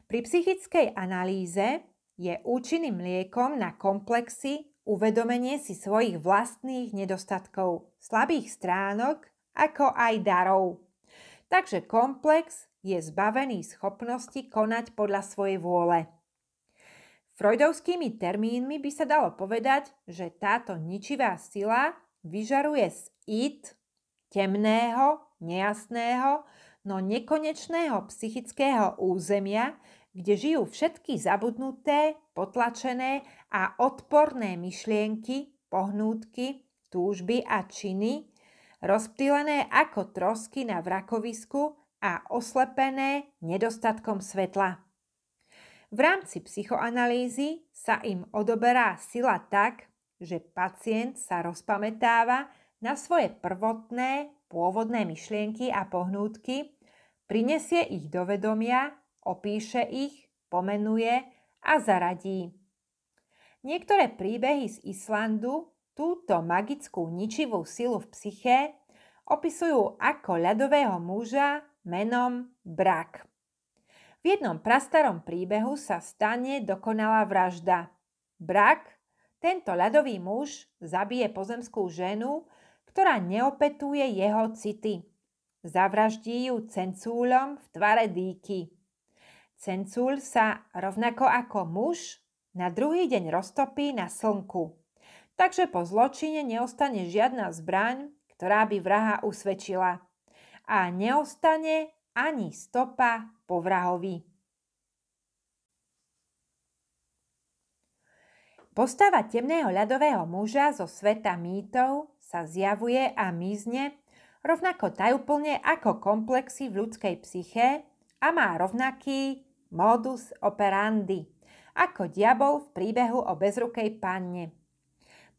Pri psychickej analýze je účinným liekom na komplexy uvedomenie si svojich vlastných nedostatkov, slabých stránok, ako aj darov. Takže komplex je zbavený schopnosti konať podľa svojej vôle. Freudovskými termínmi by sa dalo povedať, že táto ničivá sila vyžaruje z it, temného, nejasného, no nekonečného psychického územia, kde žijú všetky zabudnuté, potlačené a odporné myšlienky, pohnútky, túžby a činy, rozptýlené ako trosky na vrakovisku a oslepené nedostatkom svetla. V rámci psychoanalýzy sa im odoberá sila tak, že pacient sa rozpamätáva na svoje prvotné pôvodné myšlienky a pohnútky, prinesie ich do vedomia, opíše ich, pomenuje a zaradí. Niektoré príbehy z Islandu túto magickú ničivú silu v psyché opisujú ako ľadového muža menom Brak. V jednom prastarom príbehu sa stane dokonalá vražda. Brak, tento ľadový muž, zabije pozemskú ženu, ktorá neopetuje jeho city. Zavraždí ju cencúľom v tvare dýky. Cencúľ sa rovnako ako muž na druhý deň roztopí na slnku. Takže po zločine neostane žiadna zbraň, ktorá by vraha usvedčila. A neostane ani stopa po vrahovi. Postava temného ľadového muža zo sveta mýtov sa zjavuje a mizne rovnako tajúplne ako komplexy v ľudskej psyche a má rovnaký modus operandi ako diabol v príbehu o bezrukej panne.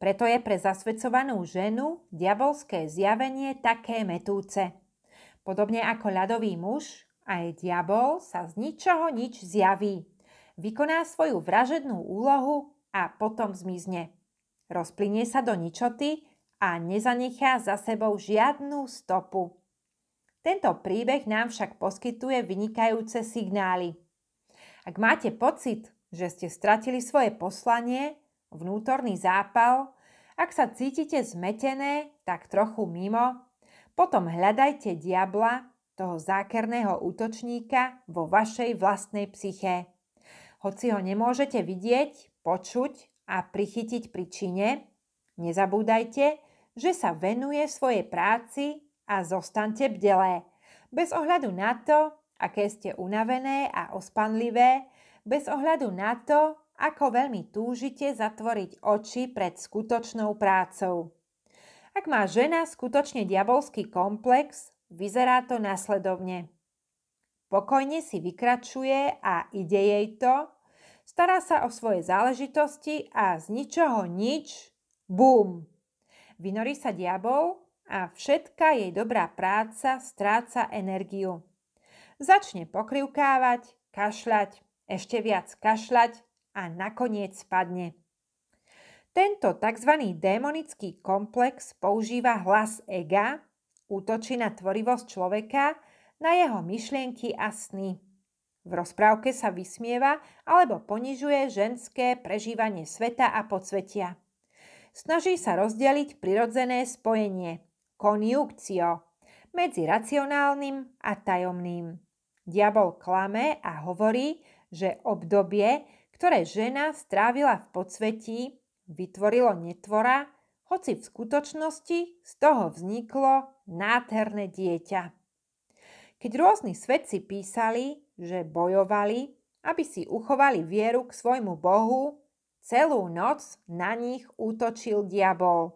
Preto je pre zasvedcovanú ženu diabolské zjavenie také metúce. Podobne ako ľadový muž, aj diabol sa z ničoho nič zjaví. Vykoná svoju vražednú úlohu a potom zmizne. Rozplynie sa do ničoty a nezanechá za sebou žiadnu stopu. Tento príbeh nám však poskytuje vynikajúce signály. Ak máte pocit, že ste stratili svoje poslanie, vnútorný zápal, ak sa cítite zmetené, tak trochu mimo, potom hľadajte diabla, toho zákerného útočníka vo vašej vlastnej psyche. Hoci ho nemôžete vidieť, počuť a prichytiť pri čine, nezabúdajte, že sa venuje svojej práci a zostante bdelé. Bez ohľadu na to, aké ste unavené a ospanlivé, bez ohľadu na to, ako veľmi túžite zatvoriť oči pred skutočnou prácou. Ak má žena skutočne diabolský komplex, vyzerá to následovne. Pokojne si vykračuje a ide jej to, stará sa o svoje záležitosti a z ničoho nič, bum. Vynorí sa diabol a všetká jej dobrá práca stráca energiu. Začne pokrivkávať, kašľať, ešte viac kašľať a nakoniec spadne. Tento tzv. démonický komplex používa hlas ega, útočí na tvorivosť človeka, na jeho myšlienky a sny. V rozprávke sa vysmieva alebo ponižuje ženské prežívanie sveta a podsvetia. Snaží sa rozdeliť prirodzené spojenie, konjunkcio, medzi racionálnym a tajomným. Diabol klame a hovorí, že obdobie, ktoré žena strávila v podsvetí, vytvorilo netvora, hoci v skutočnosti z toho vzniklo nádherné dieťa. Keď rôzni svetci písali, že bojovali, aby si uchovali vieru k svojmu Bohu, celú noc na nich útočil diabol.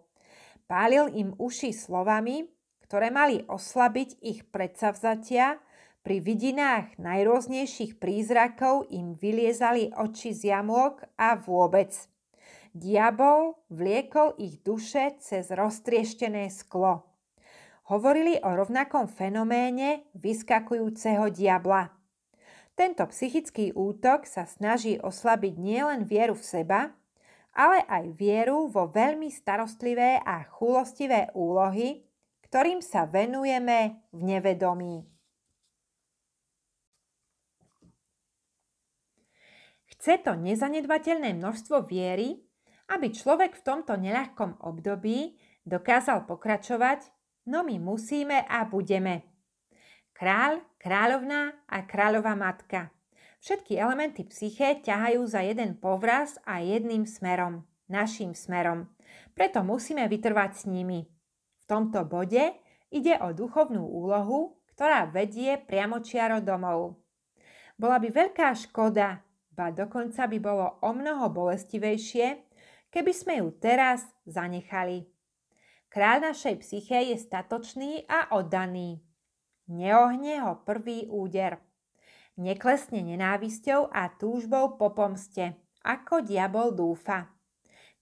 Pálil im uši slovami, ktoré mali oslabiť ich predsavzatia pri vidinách najrôznejších prízrakov im vyliezali oči z jamok a vôbec. Diabol vliekol ich duše cez roztrieštené sklo. Hovorili o rovnakom fenoméne vyskakujúceho diabla. Tento psychický útok sa snaží oslabiť nielen vieru v seba, ale aj vieru vo veľmi starostlivé a chulostivé úlohy, ktorým sa venujeme v nevedomí. Chce to nezanedbateľné množstvo viery, aby človek v tomto neľahkom období dokázal pokračovať, no my musíme a budeme. Král, kráľovná a kráľová matka. Všetky elementy psyché ťahajú za jeden povraz a jedným smerom, našim smerom. Preto musíme vytrvať s nimi. V tomto bode ide o duchovnú úlohu, ktorá vedie priamočiaro domov. Bola by veľká škoda, ba dokonca by bolo o mnoho bolestivejšie, keby sme ju teraz zanechali. Kráľ našej psyché je statočný a oddaný. Neohne ho prvý úder. Neklesne nenávisťou a túžbou po pomste, ako diabol dúfa.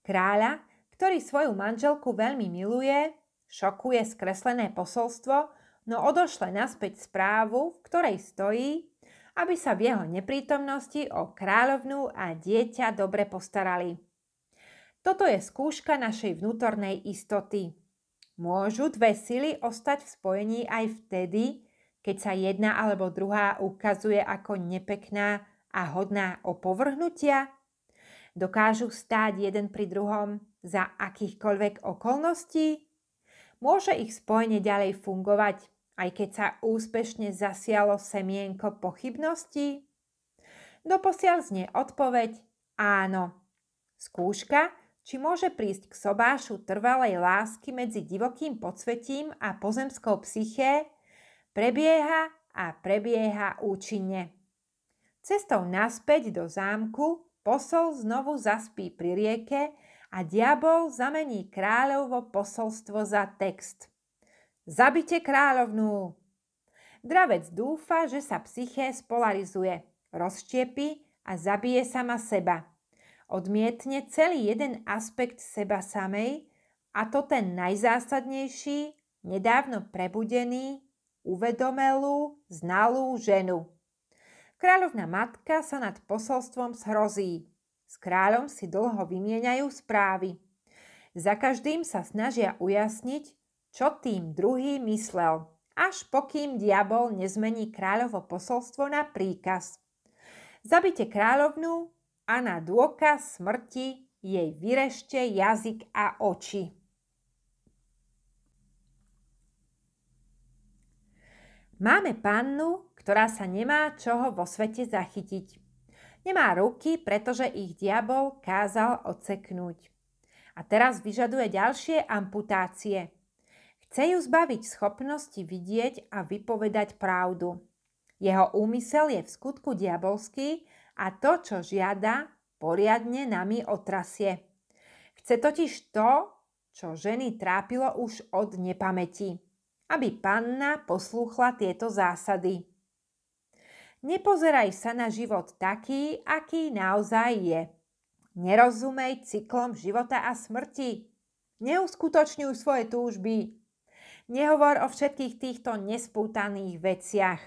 Kráľa, ktorý svoju manželku veľmi miluje, šokuje skreslené posolstvo, no odošle naspäť správu, v ktorej stojí, aby sa v jeho neprítomnosti o kráľovnú a dieťa dobre postarali. Toto je skúška našej vnútornej istoty. Môžu dve sily ostať v spojení aj vtedy, keď sa jedna alebo druhá ukazuje ako nepekná a hodná opovrhnutia? Dokážu stáť jeden pri druhom za akýchkoľvek okolností? Môže ich spojenie ďalej fungovať aj keď sa úspešne zasialo semienko pochybností? Doposiaľ znie odpoveď áno. Skúška, či môže prísť k sobášu trvalej lásky medzi divokým podsvetím a pozemskou psyché, prebieha a prebieha účinne. Cestou naspäť do zámku posol znovu zaspí pri rieke a diabol zamení kráľovo posolstvo za text – Zabite kráľovnú! Dravec dúfa, že sa psyché spolarizuje, rozštiepi a zabije sama seba. Odmietne celý jeden aspekt seba samej, a to ten najzásadnejší, nedávno prebudený, uvedomelú, znalú ženu. Kráľovná matka sa nad posolstvom shrozí. S kráľom si dlho vymieňajú správy. Za každým sa snažia ujasniť, čo tým druhý myslel, až pokým diabol nezmení kráľovo posolstvo na príkaz. Zabite kráľovnú a na dôkaz smrti jej vyrešte jazyk a oči. Máme pannu, ktorá sa nemá čoho vo svete zachytiť. Nemá ruky, pretože ich diabol kázal odseknúť. A teraz vyžaduje ďalšie amputácie. Chce ju zbaviť schopnosti vidieť a vypovedať pravdu. Jeho úmysel je v skutku diabolský a to, čo žiada, poriadne nami otrasie. Chce totiž to, čo ženy trápilo už od nepamäti, aby panna poslúchla tieto zásady. Nepozeraj sa na život taký, aký naozaj je. Nerozumej cyklom života a smrti. Neuskutočňuj svoje túžby, Nehovor o všetkých týchto nespútaných veciach.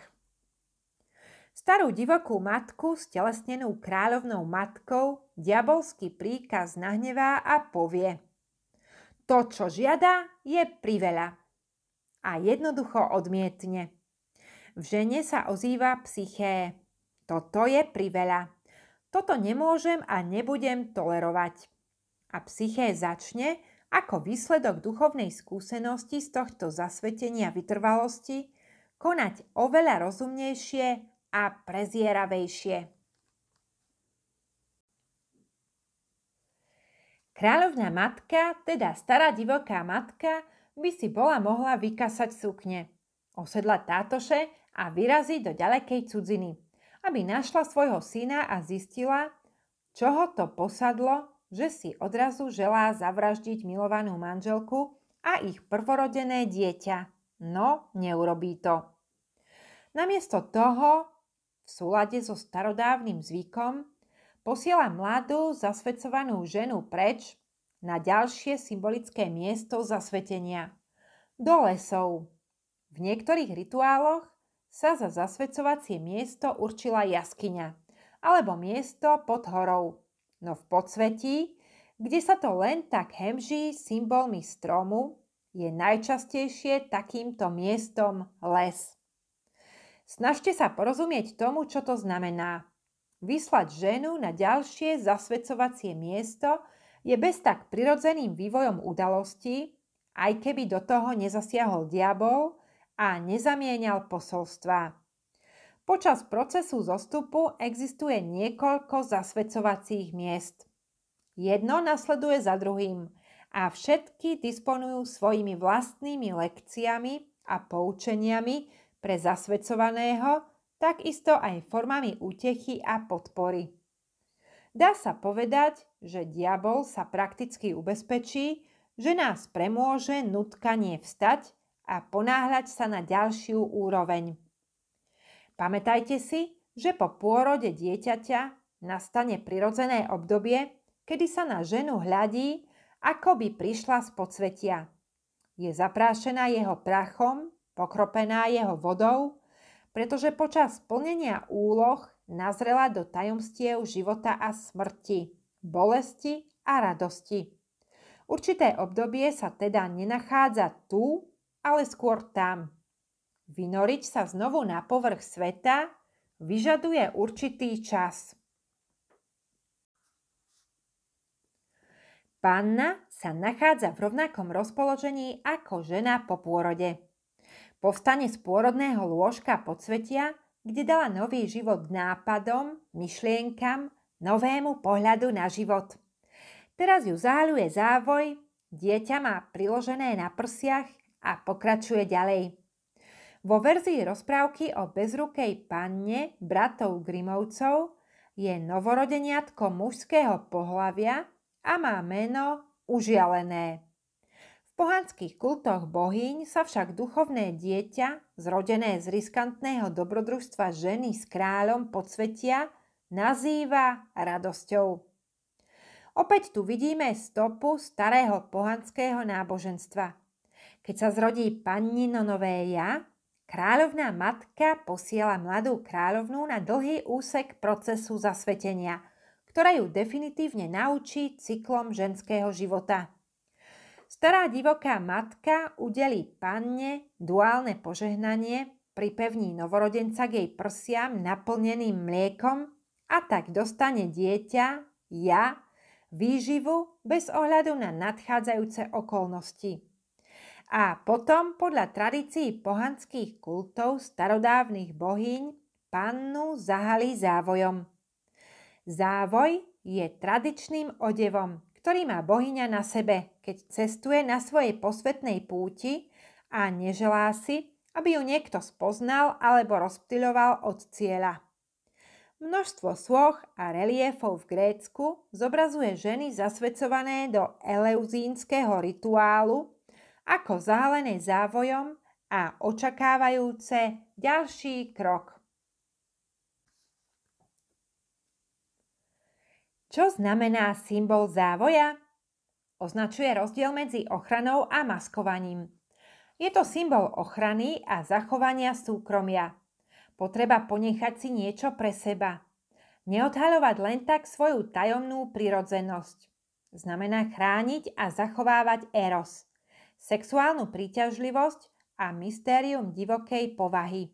Starú divokú matku, stelesnenú kráľovnou matkou, diabolský príkaz nahnevá a povie To, čo žiada, je priveľa. A jednoducho odmietne. V žene sa ozýva psyché. Toto je priveľa. Toto nemôžem a nebudem tolerovať. A psyché začne, ako výsledok duchovnej skúsenosti z tohto zasvetenia vytrvalosti konať oveľa rozumnejšie a prezieravejšie. Kráľovná matka, teda stará divoká matka, by si bola mohla vykasať sukne, osedlať tátoše a vyraziť do ďalekej cudziny, aby našla svojho syna a zistila, čo ho to posadlo že si odrazu želá zavraždiť milovanú manželku a ich prvorodené dieťa. No, neurobí to. Namiesto toho, v súlade so starodávnym zvykom, posiela mladú zasvecovanú ženu preč na ďalšie symbolické miesto zasvetenia. Do lesov. V niektorých rituáloch sa za zasvecovacie miesto určila jaskyňa alebo miesto pod horou, no v podsvetí, kde sa to len tak hemží symbolmi stromu, je najčastejšie takýmto miestom les. Snažte sa porozumieť tomu, čo to znamená. Vyslať ženu na ďalšie zasvedcovacie miesto je bez tak prirodzeným vývojom udalostí, aj keby do toho nezasiahol diabol a nezamienial posolstva. Počas procesu zostupu existuje niekoľko zasvedcovacích miest. Jedno nasleduje za druhým a všetky disponujú svojimi vlastnými lekciami a poučeniami pre zasvedcovaného, takisto aj formami útechy a podpory. Dá sa povedať, že diabol sa prakticky ubezpečí, že nás premôže nutkanie vstať a ponáhľať sa na ďalšiu úroveň. Pamätajte si, že po pôrode dieťaťa nastane prirodzené obdobie, kedy sa na ženu hľadí, ako by prišla z podsvetia. Je zaprášená jeho prachom, pokropená jeho vodou, pretože počas splnenia úloh nazrela do tajomstiev života a smrti, bolesti a radosti. Určité obdobie sa teda nenachádza tu, ale skôr tam, Vynoriť sa znovu na povrch sveta vyžaduje určitý čas. Panna sa nachádza v rovnakom rozpoložení ako žena po pôrode. Povstane z pôrodného lôžka podsvetia, kde dala nový život nápadom, myšlienkam, novému pohľadu na život. Teraz ju záľuje závoj, dieťa má priložené na prsiach a pokračuje ďalej. Vo verzii rozprávky o bezrukej panne bratov Grimovcov je novorodeniatko mužského pohlavia a má meno Užialené. V pohanských kultoch bohyň sa však duchovné dieťa, zrodené z riskantného dobrodružstva ženy s kráľom podsvetia, nazýva radosťou. Opäť tu vidíme stopu starého pohanského náboženstva. Keď sa zrodí nové ja, Kráľovná matka posiela mladú kráľovnú na dlhý úsek procesu zasvetenia, ktorá ju definitívne naučí cyklom ženského života. Stará divoká matka udelí panne duálne požehnanie, pripevní novorodenca k jej prsiam naplneným mliekom a tak dostane dieťa, ja, výživu bez ohľadu na nadchádzajúce okolnosti a potom podľa tradícií pohanských kultov starodávnych bohyň pannu zahali závojom. Závoj je tradičným odevom, ktorý má bohyňa na sebe, keď cestuje na svojej posvetnej púti a neželá si, aby ju niekto spoznal alebo rozptyľoval od cieľa. Množstvo sloch a reliefov v Grécku zobrazuje ženy zasvecované do eleuzínskeho rituálu, ako zahalené závojom a očakávajúce ďalší krok. Čo znamená symbol závoja? Označuje rozdiel medzi ochranou a maskovaním. Je to symbol ochrany a zachovania súkromia. Potreba ponechať si niečo pre seba. Neodhaľovať len tak svoju tajomnú prirodzenosť. Znamená chrániť a zachovávať eros – sexuálnu príťažlivosť a mystérium divokej povahy.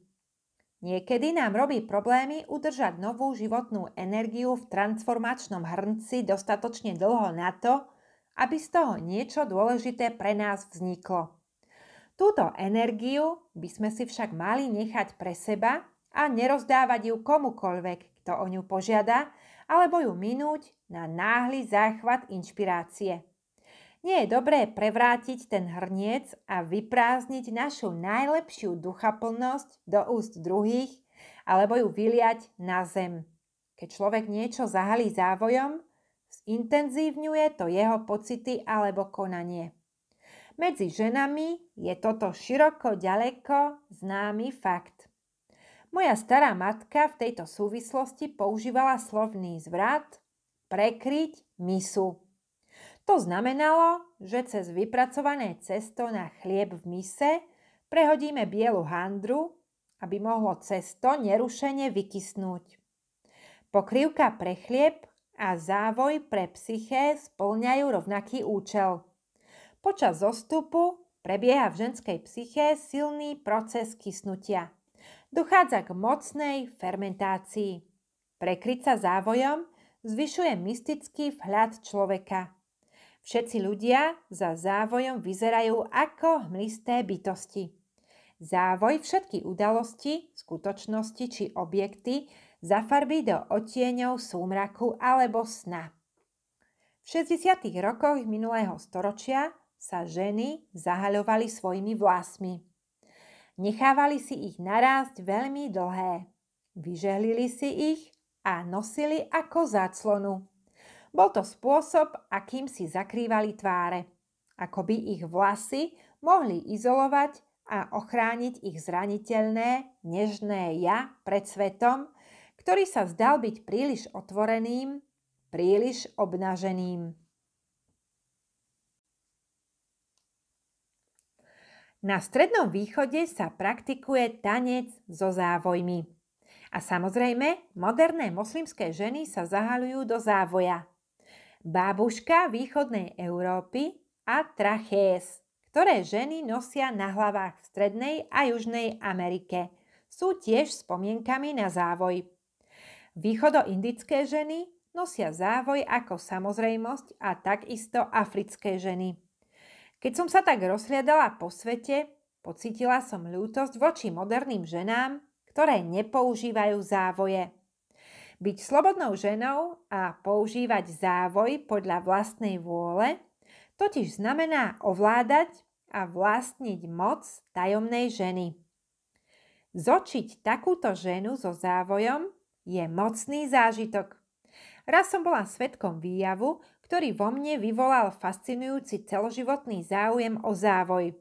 Niekedy nám robí problémy udržať novú životnú energiu v transformačnom hrnci dostatočne dlho na to, aby z toho niečo dôležité pre nás vzniklo. Túto energiu by sme si však mali nechať pre seba a nerozdávať ju komukoľvek, kto o ňu požiada, alebo ju minúť na náhly záchvat inšpirácie nie je dobré prevrátiť ten hrniec a vyprázdniť našu najlepšiu duchaplnosť do úst druhých alebo ju vyliať na zem. Keď človek niečo zahalí závojom, zintenzívňuje to jeho pocity alebo konanie. Medzi ženami je toto široko ďaleko známy fakt. Moja stará matka v tejto súvislosti používala slovný zvrat prekryť misu. To znamenalo, že cez vypracované cesto na chlieb v mise prehodíme bielu handru, aby mohlo cesto nerušene vykysnúť. Pokrývka pre chlieb a závoj pre psyché splňajú rovnaký účel. Počas zostupu prebieha v ženskej psyché silný proces kysnutia. Dochádza k mocnej fermentácii. Prekryť sa závojom zvyšuje mystický vhľad človeka. Všetci ľudia za závojom vyzerajú ako hmlisté bytosti. Závoj všetky udalosti, skutočnosti či objekty zafarbí do otieňov súmraku alebo sna. V 60. rokoch minulého storočia sa ženy zahaľovali svojimi vlasmi. Nechávali si ich narásť veľmi dlhé. Vyžehlili si ich a nosili ako záclonu. Bol to spôsob, akým si zakrývali tváre, ako by ich vlasy mohli izolovať a ochrániť ich zraniteľné, nežné ja pred svetom, ktorý sa zdal byť príliš otvoreným, príliš obnaženým. Na Strednom východe sa praktikuje tanec so závojmi. A samozrejme, moderné moslimské ženy sa zahalujú do závoja – Babuška východnej Európy a trachés, ktoré ženy nosia na hlavách v strednej a južnej Amerike. Sú tiež spomienkami na závoj. Východoindické ženy nosia závoj ako samozrejmosť a takisto africké ženy. Keď som sa tak rozhliadala po svete, pocítila som ľútosť voči moderným ženám, ktoré nepoužívajú závoje byť slobodnou ženou a používať závoj podľa vlastnej vôle, totiž znamená ovládať a vlastniť moc tajomnej ženy. Zočiť takúto ženu so závojom je mocný zážitok. Raz som bola svetkom výjavu, ktorý vo mne vyvolal fascinujúci celoživotný záujem o závoj.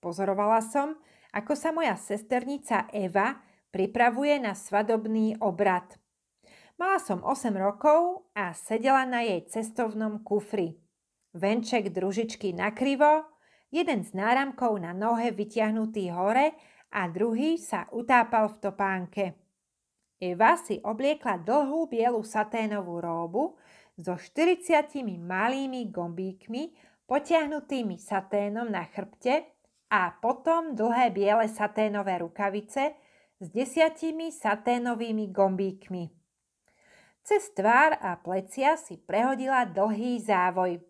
Pozorovala som, ako sa moja sesternica Eva pripravuje na svadobný obrad – Mala som 8 rokov a sedela na jej cestovnom kufri. Venček družičky nakrivo, jeden z náramkov na nohe vytiahnutý hore a druhý sa utápal v topánke. Eva si obliekla dlhú bielu saténovú róbu so 40 malými gombíkmi potiahnutými saténom na chrbte a potom dlhé biele saténové rukavice s desiatimi saténovými gombíkmi. Cez tvár a plecia si prehodila dlhý závoj.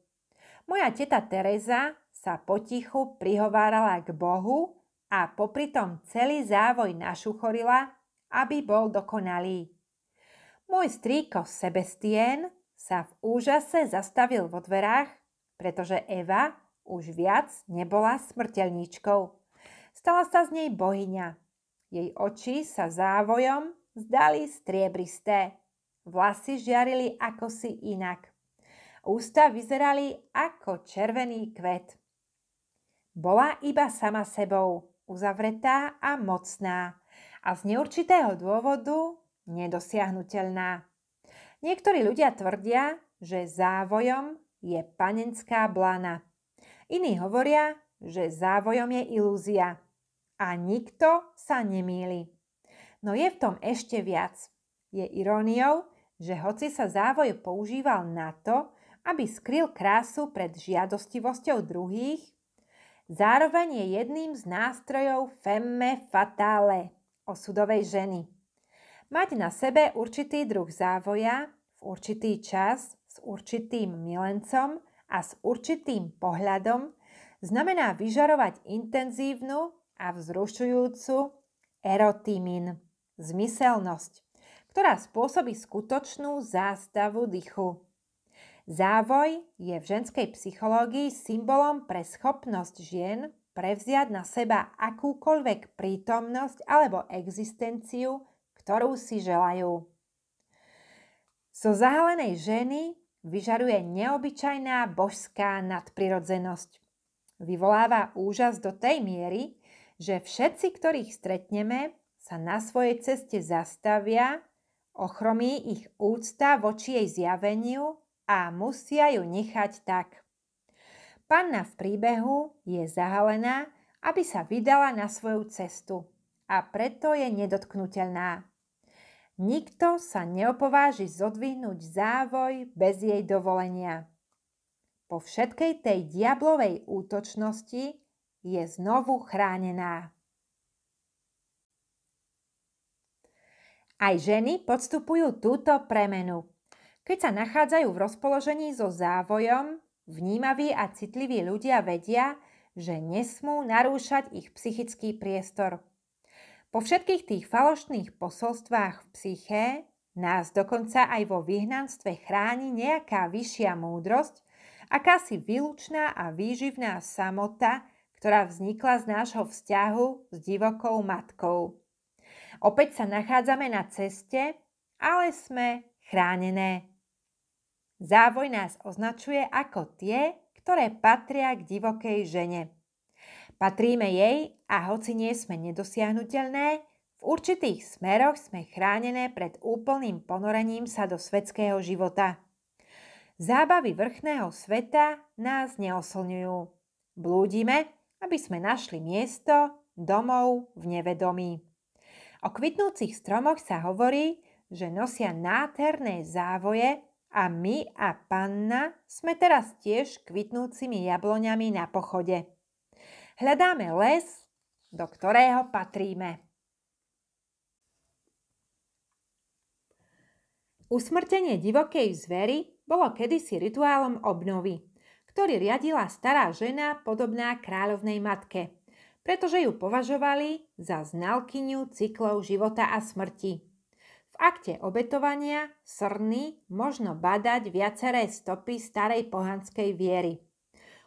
Moja teta Teresa sa potichu prihovárala k Bohu a popritom celý závoj našuchorila, aby bol dokonalý. Môj strýko Sebastien sa v úžase zastavil vo dverách, pretože Eva už viac nebola smrteľníčkou. Stala sa z nej bohyňa. Jej oči sa závojom zdali striebristé. Vlasy žiarili ako si inak. Ústa vyzerali ako červený kvet. Bola iba sama sebou, uzavretá a mocná a z neurčitého dôvodu nedosiahnutelná. Niektorí ľudia tvrdia, že závojom je panenská blana. Iní hovoria, že závojom je ilúzia. A nikto sa nemýli. No je v tom ešte viac. Je iróniou, že hoci sa závoj používal na to, aby skryl krásu pred žiadostivosťou druhých, zároveň je jedným z nástrojov femme fatale, osudovej ženy. Mať na sebe určitý druh závoja v určitý čas s určitým milencom a s určitým pohľadom znamená vyžarovať intenzívnu a vzrušujúcu erotimin, zmyselnosť ktorá spôsobí skutočnú zástavu dýchu. Závoj je v ženskej psychológii symbolom pre schopnosť žien prevziať na seba akúkoľvek prítomnosť alebo existenciu, ktorú si želajú. So zahalenej ženy vyžaruje neobyčajná božská nadprirodzenosť. Vyvoláva úžas do tej miery, že všetci, ktorých stretneme, sa na svojej ceste zastavia Ochromí ich úcta voči jej zjaveniu a musia ju nechať tak. Panna v príbehu je zahalená, aby sa vydala na svoju cestu a preto je nedotknutelná. Nikto sa neopováži zodvihnúť závoj bez jej dovolenia. Po všetkej tej diablovej útočnosti je znovu chránená. Aj ženy podstupujú túto premenu. Keď sa nachádzajú v rozpoložení so závojom, vnímaví a citliví ľudia vedia, že nesmú narúšať ich psychický priestor. Po všetkých tých falošných posolstvách v psyché nás dokonca aj vo vyhnanstve chráni nejaká vyššia múdrosť, akási výlučná a výživná samota, ktorá vznikla z nášho vzťahu s divokou matkou. Opäť sa nachádzame na ceste, ale sme chránené. Závoj nás označuje ako tie, ktoré patria k divokej žene. Patríme jej a hoci nie sme nedosiahnutelné, v určitých smeroch sme chránené pred úplným ponorením sa do svetského života. Zábavy vrchného sveta nás neoslňujú. Blúdime, aby sme našli miesto domov v nevedomí. O kvitnúcich stromoch sa hovorí, že nosia nádherné závoje a my a panna sme teraz tiež kvitnúcimi jabloňami na pochode. Hľadáme les, do ktorého patríme. Usmrtenie divokej zvery bolo kedysi rituálom obnovy, ktorý riadila stará žena podobná kráľovnej matke – pretože ju považovali za znalkyňu cyklov života a smrti. V akte obetovania srny možno badať viaceré stopy starej pohanskej viery.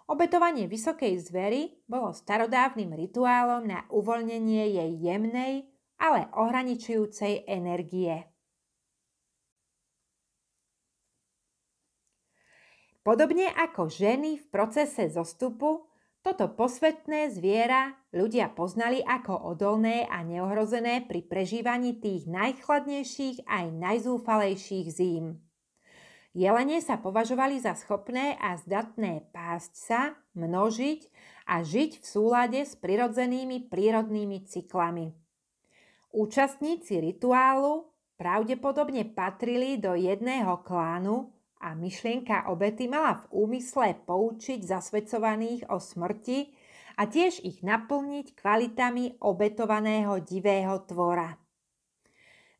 Obetovanie vysokej zvery bolo starodávnym rituálom na uvoľnenie jej jemnej, ale ohraničujúcej energie. Podobne ako ženy v procese zostupu, toto posvetné zviera ľudia poznali ako odolné a neohrozené pri prežívaní tých najchladnejších aj najzúfalejších zím. Jelene sa považovali za schopné a zdatné pásť sa, množiť a žiť v súlade s prirodzenými prírodnými cyklami. Účastníci rituálu pravdepodobne patrili do jedného klánu, a myšlienka obety mala v úmysle poučiť zasvedcovaných o smrti a tiež ich naplniť kvalitami obetovaného divého tvora.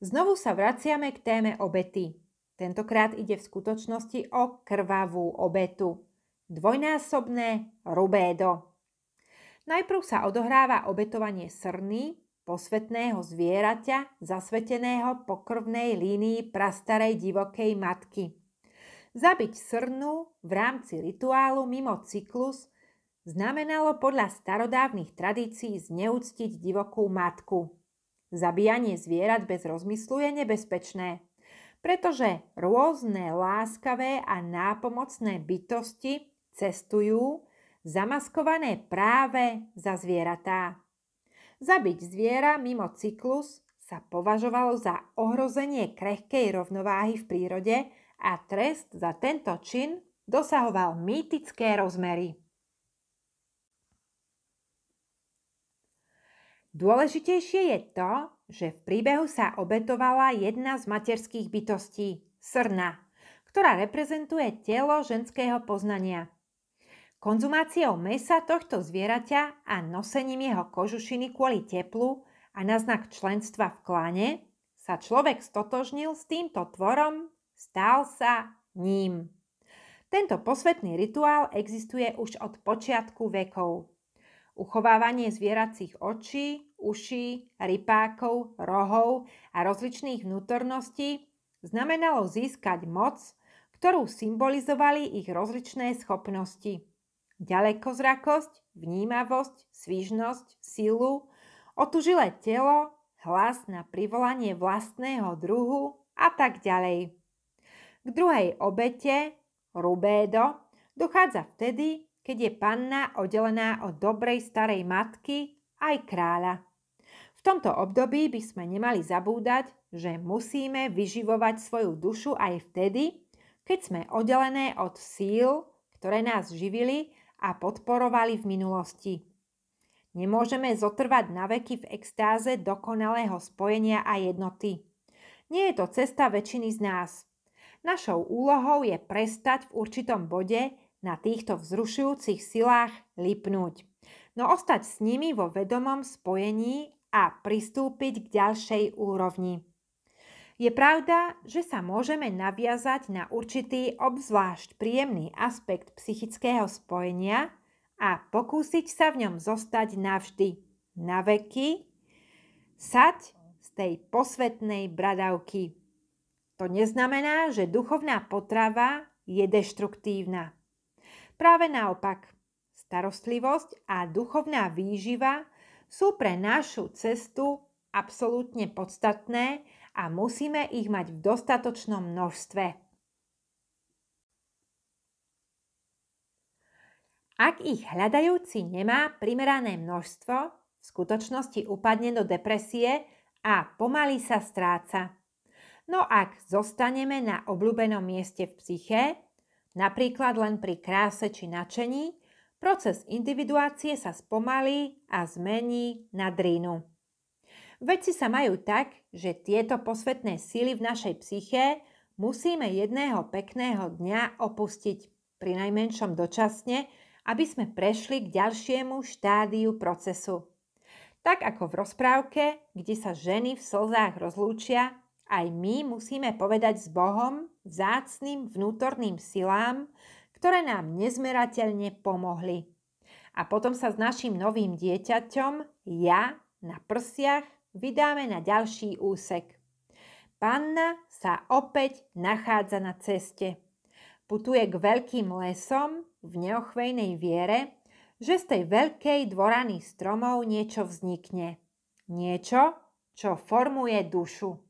Znovu sa vraciame k téme obety. Tentokrát ide v skutočnosti o krvavú obetu. Dvojnásobné rubédo. Najprv sa odohráva obetovanie srny, posvetného zvieraťa, zasveteného po krvnej línii prastarej divokej matky – Zabiť srnu v rámci rituálu mimo cyklus znamenalo podľa starodávnych tradícií zneúctiť divokú matku. Zabíjanie zvierat bez rozmyslu je nebezpečné, pretože rôzne láskavé a nápomocné bytosti cestujú zamaskované práve za zvieratá. Zabiť zviera mimo cyklus sa považovalo za ohrozenie krehkej rovnováhy v prírode a trest za tento čin dosahoval mýtické rozmery. Dôležitejšie je to, že v príbehu sa obetovala jedna z materských bytostí, srna, ktorá reprezentuje telo ženského poznania. Konzumáciou mesa tohto zvieraťa a nosením jeho kožušiny kvôli teplu a na znak členstva v kláne sa človek stotožnil s týmto tvorom Stal sa ním. Tento posvetný rituál existuje už od počiatku vekov. Uchovávanie zvieracích očí, uší, rypákov, rohov a rozličných vnútorností znamenalo získať moc, ktorú symbolizovali ich rozličné schopnosti. Ďalekozrakosť, vnímavosť, svižnosť, silu, otužilé telo, hlas na privolanie vlastného druhu a tak ďalej. K druhej obete, rubédo, dochádza vtedy, keď je panna oddelená od dobrej starej matky aj kráľa. V tomto období by sme nemali zabúdať, že musíme vyživovať svoju dušu aj vtedy, keď sme oddelené od síl, ktoré nás živili a podporovali v minulosti. Nemôžeme zotrvať na veky v extáze dokonalého spojenia a jednoty. Nie je to cesta väčšiny z nás. Našou úlohou je prestať v určitom bode na týchto vzrušujúcich silách lipnúť, no ostať s nimi vo vedomom spojení a pristúpiť k ďalšej úrovni. Je pravda, že sa môžeme naviazať na určitý obzvlášť príjemný aspekt psychického spojenia a pokúsiť sa v ňom zostať navždy, na veky, sať z tej posvetnej bradavky. To neznamená, že duchovná potrava je deštruktívna. Práve naopak, starostlivosť a duchovná výživa sú pre našu cestu absolútne podstatné a musíme ich mať v dostatočnom množstve. Ak ich hľadajúci nemá primerané množstvo, v skutočnosti upadne do depresie a pomaly sa stráca. No ak zostaneme na obľúbenom mieste v psyche, napríklad len pri kráse či načení, proces individuácie sa spomalí a zmení na drínu. Vedci sa majú tak, že tieto posvetné síly v našej psyche musíme jedného pekného dňa opustiť, pri najmenšom dočasne, aby sme prešli k ďalšiemu štádiu procesu. Tak ako v rozprávke, kde sa ženy v slzách rozlúčia, aj my musíme povedať s Bohom, vzácným vnútorným silám, ktoré nám nezmerateľne pomohli. A potom sa s našim novým dieťaťom, ja, na prsiach, vydáme na ďalší úsek. Panna sa opäť nachádza na ceste. Putuje k veľkým lesom v neochvejnej viere, že z tej veľkej dvorany stromov niečo vznikne. Niečo, čo formuje dušu.